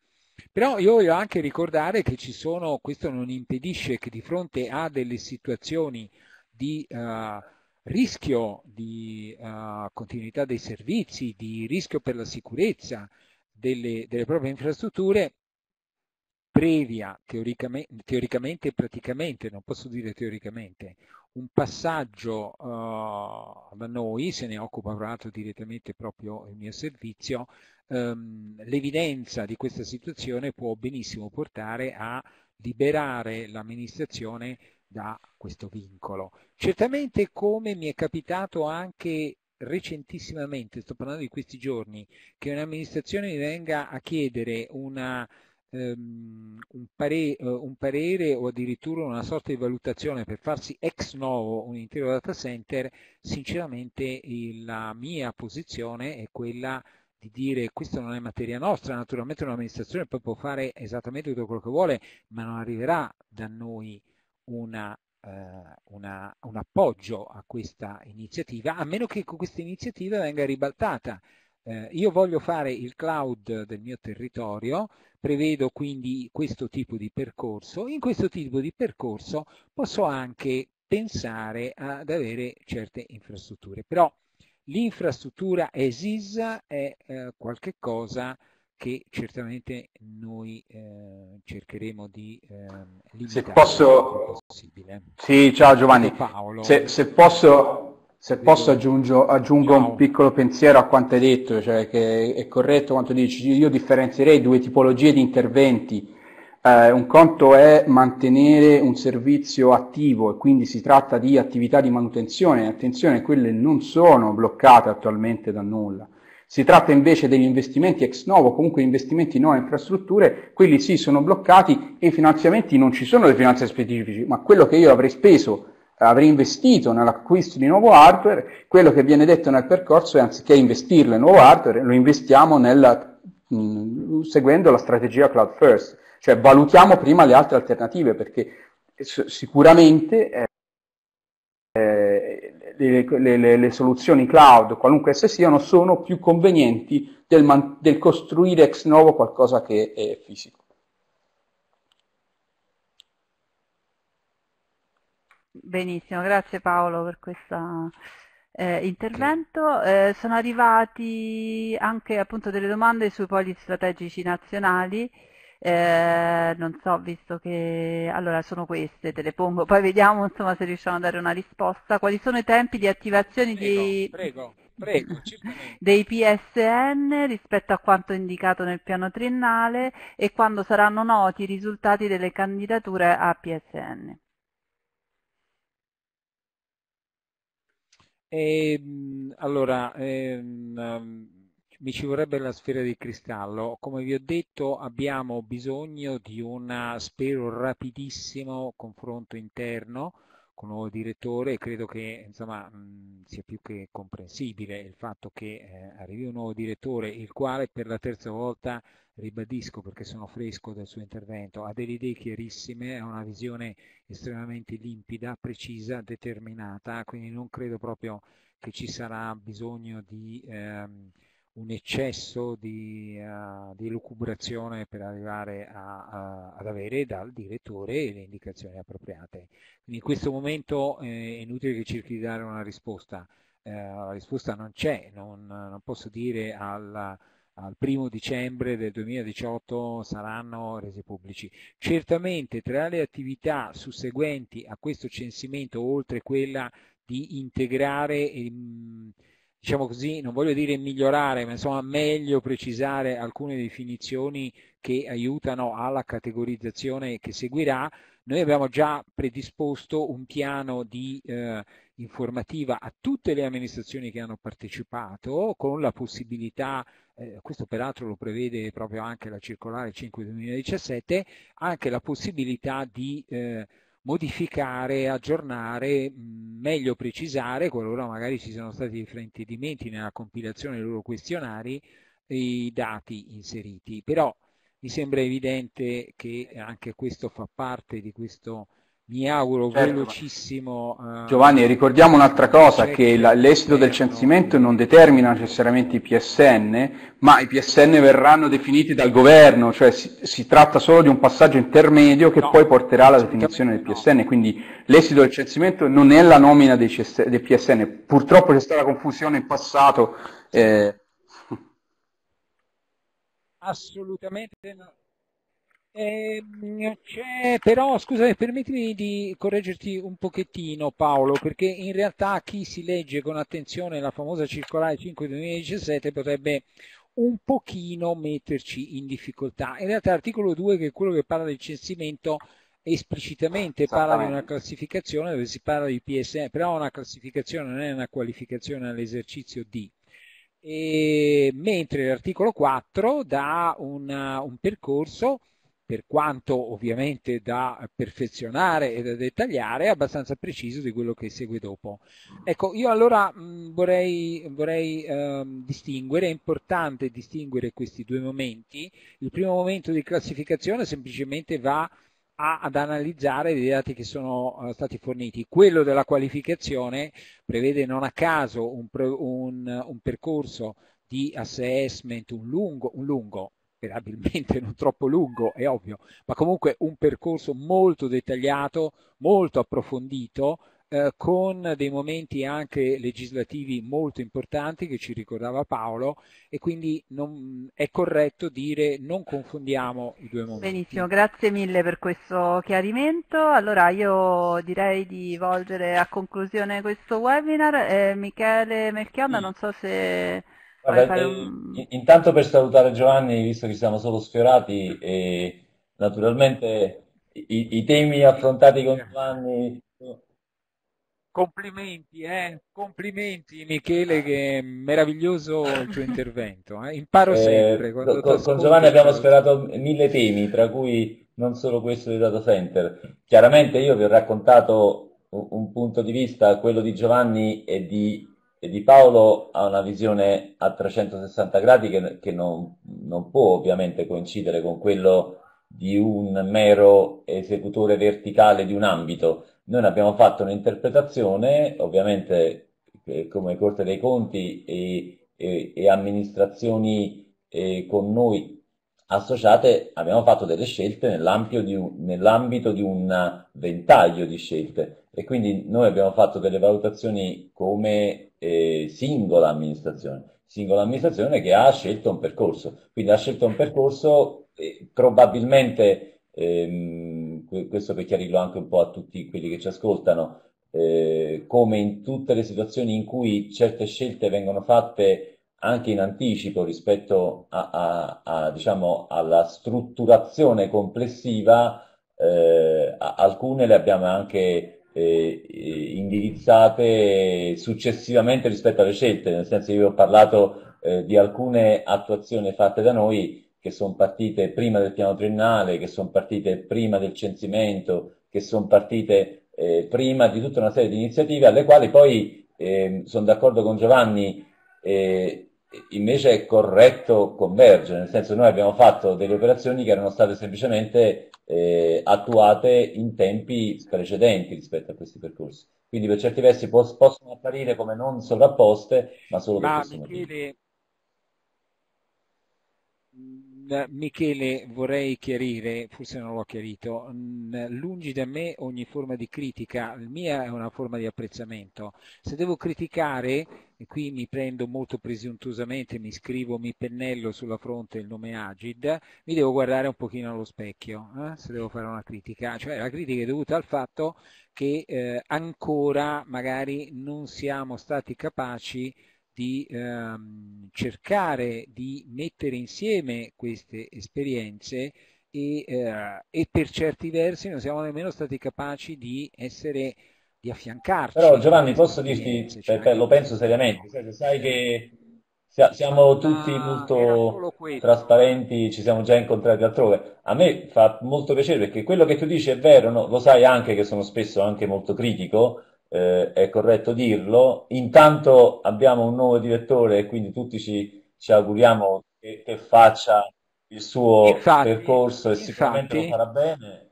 Però io voglio anche ricordare che ci sono, questo non impedisce che di fronte a delle situazioni di... Uh, rischio di uh, continuità dei servizi, di rischio per la sicurezza delle, delle proprie infrastrutture, previa teoricamente, teoricamente e praticamente, non posso dire teoricamente, un passaggio uh, da noi, se ne occupa tra l'altro direttamente proprio il mio servizio, um, l'evidenza di questa situazione può benissimo portare a liberare l'amministrazione da questo vincolo. Certamente come mi è capitato anche recentissimamente, sto parlando di questi giorni, che un'amministrazione mi venga a chiedere una, um, un, pare, uh, un, parere o addirittura una sorta di valutazione per farsi ex novo un intero data center, sinceramente la mia posizione è quella di dire questa non è materia nostra, naturalmente un'amministrazione poi può fare esattamente tutto quello che vuole, ma non arriverà da noi una, eh, una, un appoggio a questa iniziativa, a meno che questa iniziativa venga ribaltata. Eh, io voglio fare il cloud del mio territorio, prevedo quindi questo tipo di percorso, in questo tipo di percorso posso anche pensare ad avere certe infrastrutture, però l'infrastruttura as è eh, qualche cosa che certamente noi eh, cercheremo di eh, limitare se posso... possibile. Sì, ciao Giovanni. Paolo, se, se, posso, se posso aggiungo, aggiungo un piccolo pensiero a quanto hai detto, cioè che è corretto quanto dici, io differenzierei due tipologie di interventi. Eh, un conto è mantenere un servizio attivo e quindi si tratta di attività di manutenzione. Attenzione, quelle non sono bloccate attualmente da nulla. Si tratta invece degli investimenti ex novo, comunque investimenti in nuove infrastrutture, quelli sì sono bloccati e i finanziamenti non ci sono le finanze specifici, ma quello che io avrei speso, avrei investito nell'acquisto di nuovo hardware, quello che viene detto nel percorso è anziché investirlo in nuovo hardware, lo investiamo nel, mh, mm, seguendo la strategia cloud first, cioè valutiamo prima le altre alternative perché sicuramente... Eh, eh le, le, le, soluzioni cloud, qualunque esse siano, sono più convenienti del, man, del costruire ex novo qualcosa che è fisico. Benissimo, grazie Paolo per questo eh, intervento. Eh, sono arrivati anche appunto, delle domande sui poli strategici nazionali. Eh, non so, visto che... Allora, sono queste, te le pongo, poi vediamo insomma, se riusciamo a dare una risposta. Quali sono i tempi di attivazione prego, di... Prego, prego, dei PSN rispetto a quanto indicato nel piano triennale e quando saranno noti i risultati delle candidature a PSN? E, ehm, allora, ehm, mi ci vorrebbe la sfera di cristallo. Come vi ho detto abbiamo bisogno di un, spero, rapidissimo confronto interno con il nuovo direttore e credo che insomma, mh, sia più che comprensibile il fatto che eh, arrivi un nuovo direttore il quale per la terza volta ribadisco perché sono fresco del suo intervento, ha delle idee chiarissime, ha una visione estremamente limpida, precisa, determinata, quindi non credo proprio che ci sarà bisogno di... Ehm, un eccesso di, uh, di lucubrazione per arrivare a, a, ad avere dal direttore le indicazioni appropriate. Quindi in questo momento eh, è inutile che cerchi di dare una risposta, eh, la risposta non c'è, non, non, posso dire al, al primo dicembre del 2018 saranno resi pubblici. Certamente tra le attività susseguenti a questo censimento, oltre quella di integrare... Ehm, diciamo così, non voglio dire migliorare, ma insomma meglio precisare alcune definizioni che aiutano alla categorizzazione che seguirà. Noi abbiamo già predisposto un piano di eh, informativa a tutte le amministrazioni che hanno partecipato con la possibilità eh, questo peraltro lo prevede proprio anche la circolare 5 2017, anche la possibilità di eh, modificare, aggiornare, mm, meglio precisare, qualora magari ci siano stati fraintendimenti nella compilazione dei loro questionari, i dati inseriti. Però mi sembra evidente che anche questo fa parte di questo mi auguro certo. velocissimo. Uh, Giovanni, ricordiamo un'altra cosa, che la, l'esito del censimento non determina necessariamente i PSN, ma i PSN verranno definiti dal governo, cioè si, si tratta solo di un passaggio intermedio che no, poi porterà alla definizione del PSN, no. quindi l'esito del censimento non è la nomina dei, CS, dei PSN, purtroppo c'è stata confusione in passato. Eh. Assolutamente no eh, però scusami, permettimi di correggerti un pochettino Paolo, perché in realtà chi si legge con attenzione la famosa circolare 5-2017 potrebbe un pochino metterci in difficoltà. In realtà l'articolo 2, che è quello che parla del censimento, esplicitamente parla di una classificazione dove si parla di PSM, però una classificazione non è una qualificazione all'esercizio D. E, mentre l'articolo 4 dà una, un percorso per quanto ovviamente da perfezionare e da dettagliare, è abbastanza preciso di quello che segue dopo. Ecco, io allora mh, mm, vorrei, vorrei ehm, distinguere, è importante distinguere questi due momenti. Il primo momento di classificazione semplicemente va a, ad analizzare i dati che sono uh, stati forniti. Quello della qualificazione prevede non a caso un, un, un percorso di assessment, un lungo, un lungo sperabilmente <laughs> non troppo lungo, è ovvio, ma comunque un percorso molto dettagliato, molto approfondito, eh, con dei momenti anche legislativi molto importanti che ci ricordava Paolo e quindi non, è corretto dire non confondiamo i due momenti. Benissimo, grazie mille per questo chiarimento. Allora io direi di volgere a conclusione questo webinar. Eh, Michele Melchionda, mm. non so se Guarda, fare eh, intanto per salutare Giovanni, visto che siamo solo sfiorati, e naturalmente i, i, temi affrontati con Giovanni... Complimenti, eh? complimenti Michele, che meraviglioso il tuo intervento, eh? imparo eh, sempre. Con, con Giovanni abbiamo sfiorato mille temi, tra cui non solo questo di data center. Chiaramente io vi ho raccontato un punto di vista, quello di Giovanni e di e Di Paolo ha una visione a 360 gradi che, che non, non, può ovviamente coincidere con quello di un mero esecutore verticale di un ambito. Noi ne abbiamo fatto un'interpretazione, ovviamente eh, come Corte dei Conti e, e, e amministrazioni e eh, con noi associate abbiamo fatto delle scelte nell'ambito di un, ventaglio di scelte e quindi noi abbiamo fatto delle valutazioni come eh, singola amministrazione, singola amministrazione che ha scelto un percorso, quindi ha scelto un percorso eh, probabilmente, ehm, questo per chiarirlo anche un po' a tutti quelli che ci ascoltano, eh, come in tutte le situazioni in cui certe scelte vengono fatte anche in anticipo rispetto a, a, a, diciamo, alla strutturazione complessiva, eh, alcune le abbiamo anche eh, indirizzate successivamente rispetto alle scelte, nel senso che io ho parlato eh, di alcune attuazioni fatte da noi che sono partite prima del piano triennale, che sono partite prima del censimento, che sono partite eh, prima di tutta una serie di iniziative alle quali poi eh, sono d'accordo con Giovanni Eh, invece è corretto convergere, nel senso che noi abbiamo fatto delle operazioni che erano state semplicemente eh, attuate in tempi precedenti rispetto a questi percorsi. Quindi per certi versi pos- possono apparire come non sovrapposte, ma solo ma per questo Michele, motivo. Michele, vorrei chiarire, forse non l'ho chiarito, lungi da me ogni forma di critica, la mia è una forma di apprezzamento. Se devo criticare e qui mi prendo molto presuntuosamente, mi scrivo, mi pennello sulla fronte il nome Agid, mi devo guardare un pochino allo specchio, eh, se devo fare una critica, cioè la critica è dovuta al fatto che eh, ancora magari non siamo stati capaci di ehm, cercare di mettere insieme queste esperienze e, eh, e per certi versi non siamo nemmeno stati capaci di essere di affiancarci. Però Giovanni, posso dirti, perché lo penso seriamente, cioè, sai che siamo tutti molto trasparenti, ci siamo già incontrati altrove. A me fa molto piacere perché quello che tu dici è vero, no? lo sai anche che sono spesso anche molto critico, eh, è corretto dirlo. Intanto abbiamo un nuovo direttore e quindi tutti ci, ci auguriamo che, che, faccia il suo infatti, percorso e infatti, sicuramente lo farà bene.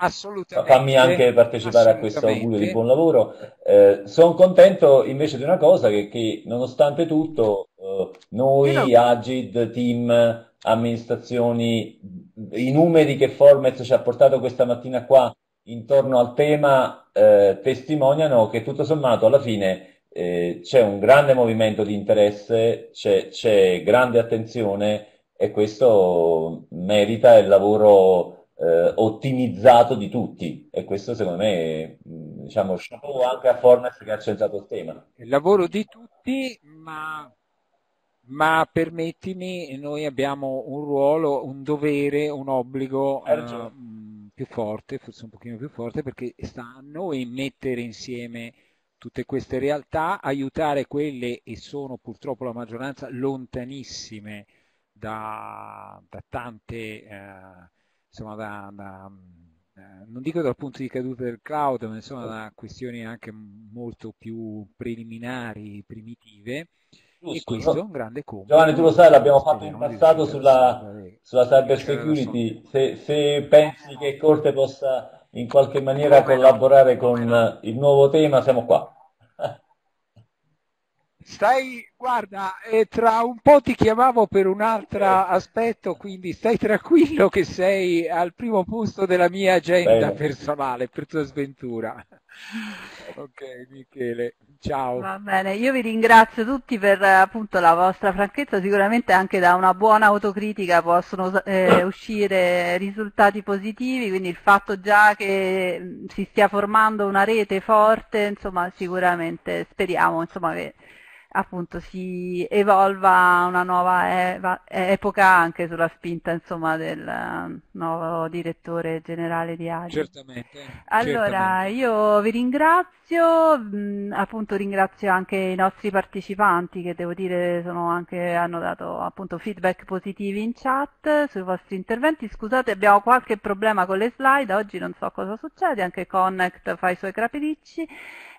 Assolutamente. Fammi anche partecipare a questo augurio di buon lavoro. Eh, Sono contento invece di una cosa che, che nonostante tutto eh, noi, non... Agid, team, amministrazioni, i numeri che Formet ci ha portato questa mattina qua intorno al tema eh, testimoniano che tutto sommato alla fine eh, c'è un grande movimento di interesse, c'è, grande attenzione e questo merita il lavoro eh, ottimizzato di tutti e questo secondo me è, diciamo chapeau anche a Fornex che ha accentrato il tema. Il lavoro di tutti ma ma permettimi, noi abbiamo un ruolo, un dovere, un obbligo eh, più forte, forse un pochino più forte, perché sta a noi mettere insieme tutte queste realtà, aiutare quelle, e sono purtroppo la maggioranza, lontanissime da, da tante eh, insomma, da, da, eh, non dico dal punto di caduta del cloud, ma insomma da questioni anche molto più preliminari, primitive. Giusto, e questo no? è un grande compito. Giovanni, tu lo sai, l'abbiamo fatto in passato diciamo sulla, sulla cyber security. Se, se pensi che Corte possa in qualche maniera collaborare con il nuovo tema, siamo qua. Stai, guarda, eh, tra un po' ti chiamavo per un altro eh. aspetto, quindi stai tranquillo che sei al primo posto della mia agenda Bene. personale per tua sventura. Ok, Michele, ciao. Va bene, io vi ringrazio tutti per eh, appunto, la vostra franchezza, sicuramente anche da una buona autocritica possono eh, eh. uscire risultati positivi, quindi il fatto già che mm, si stia formando una rete forte, insomma, sicuramente speriamo insomma, che appunto si evolva una nuova epoca anche sulla spinta insomma, del ehm, nuovo direttore generale di Adi. Certamente. Allora certamente. io vi ringrazio, mm, appunto ringrazio anche i nostri partecipanti che devo dire anche, hanno dato appunto, feedback positivi in chat sui vostri interventi. Scusate abbiamo qualche problema con le slide, oggi non so cosa succede, anche Connect fa i suoi crapiricci.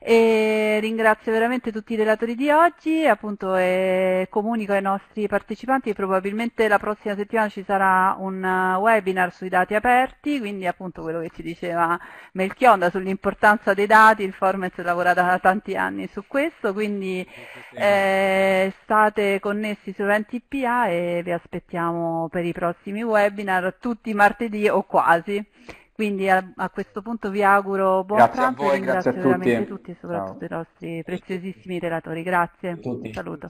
E ringrazio veramente tutti i relatori di oggi appunto, e comunico ai nostri partecipanti che probabilmente la prossima settimana ci sarà un uh, webinar sui dati aperti, quindi appunto quello che ci diceva Melchionda sull'importanza dei dati, il Formet lavora da tanti anni su questo, quindi eh, state connessi su NTPA e vi aspettiamo per i prossimi webinar tutti martedì o quasi. Quindi a, a, questo punto vi auguro buon grazie pranzo voi, e ringrazio veramente tutti. e soprattutto Ciao. i nostri preziosissimi relatori. Grazie, a tutti. un saluto.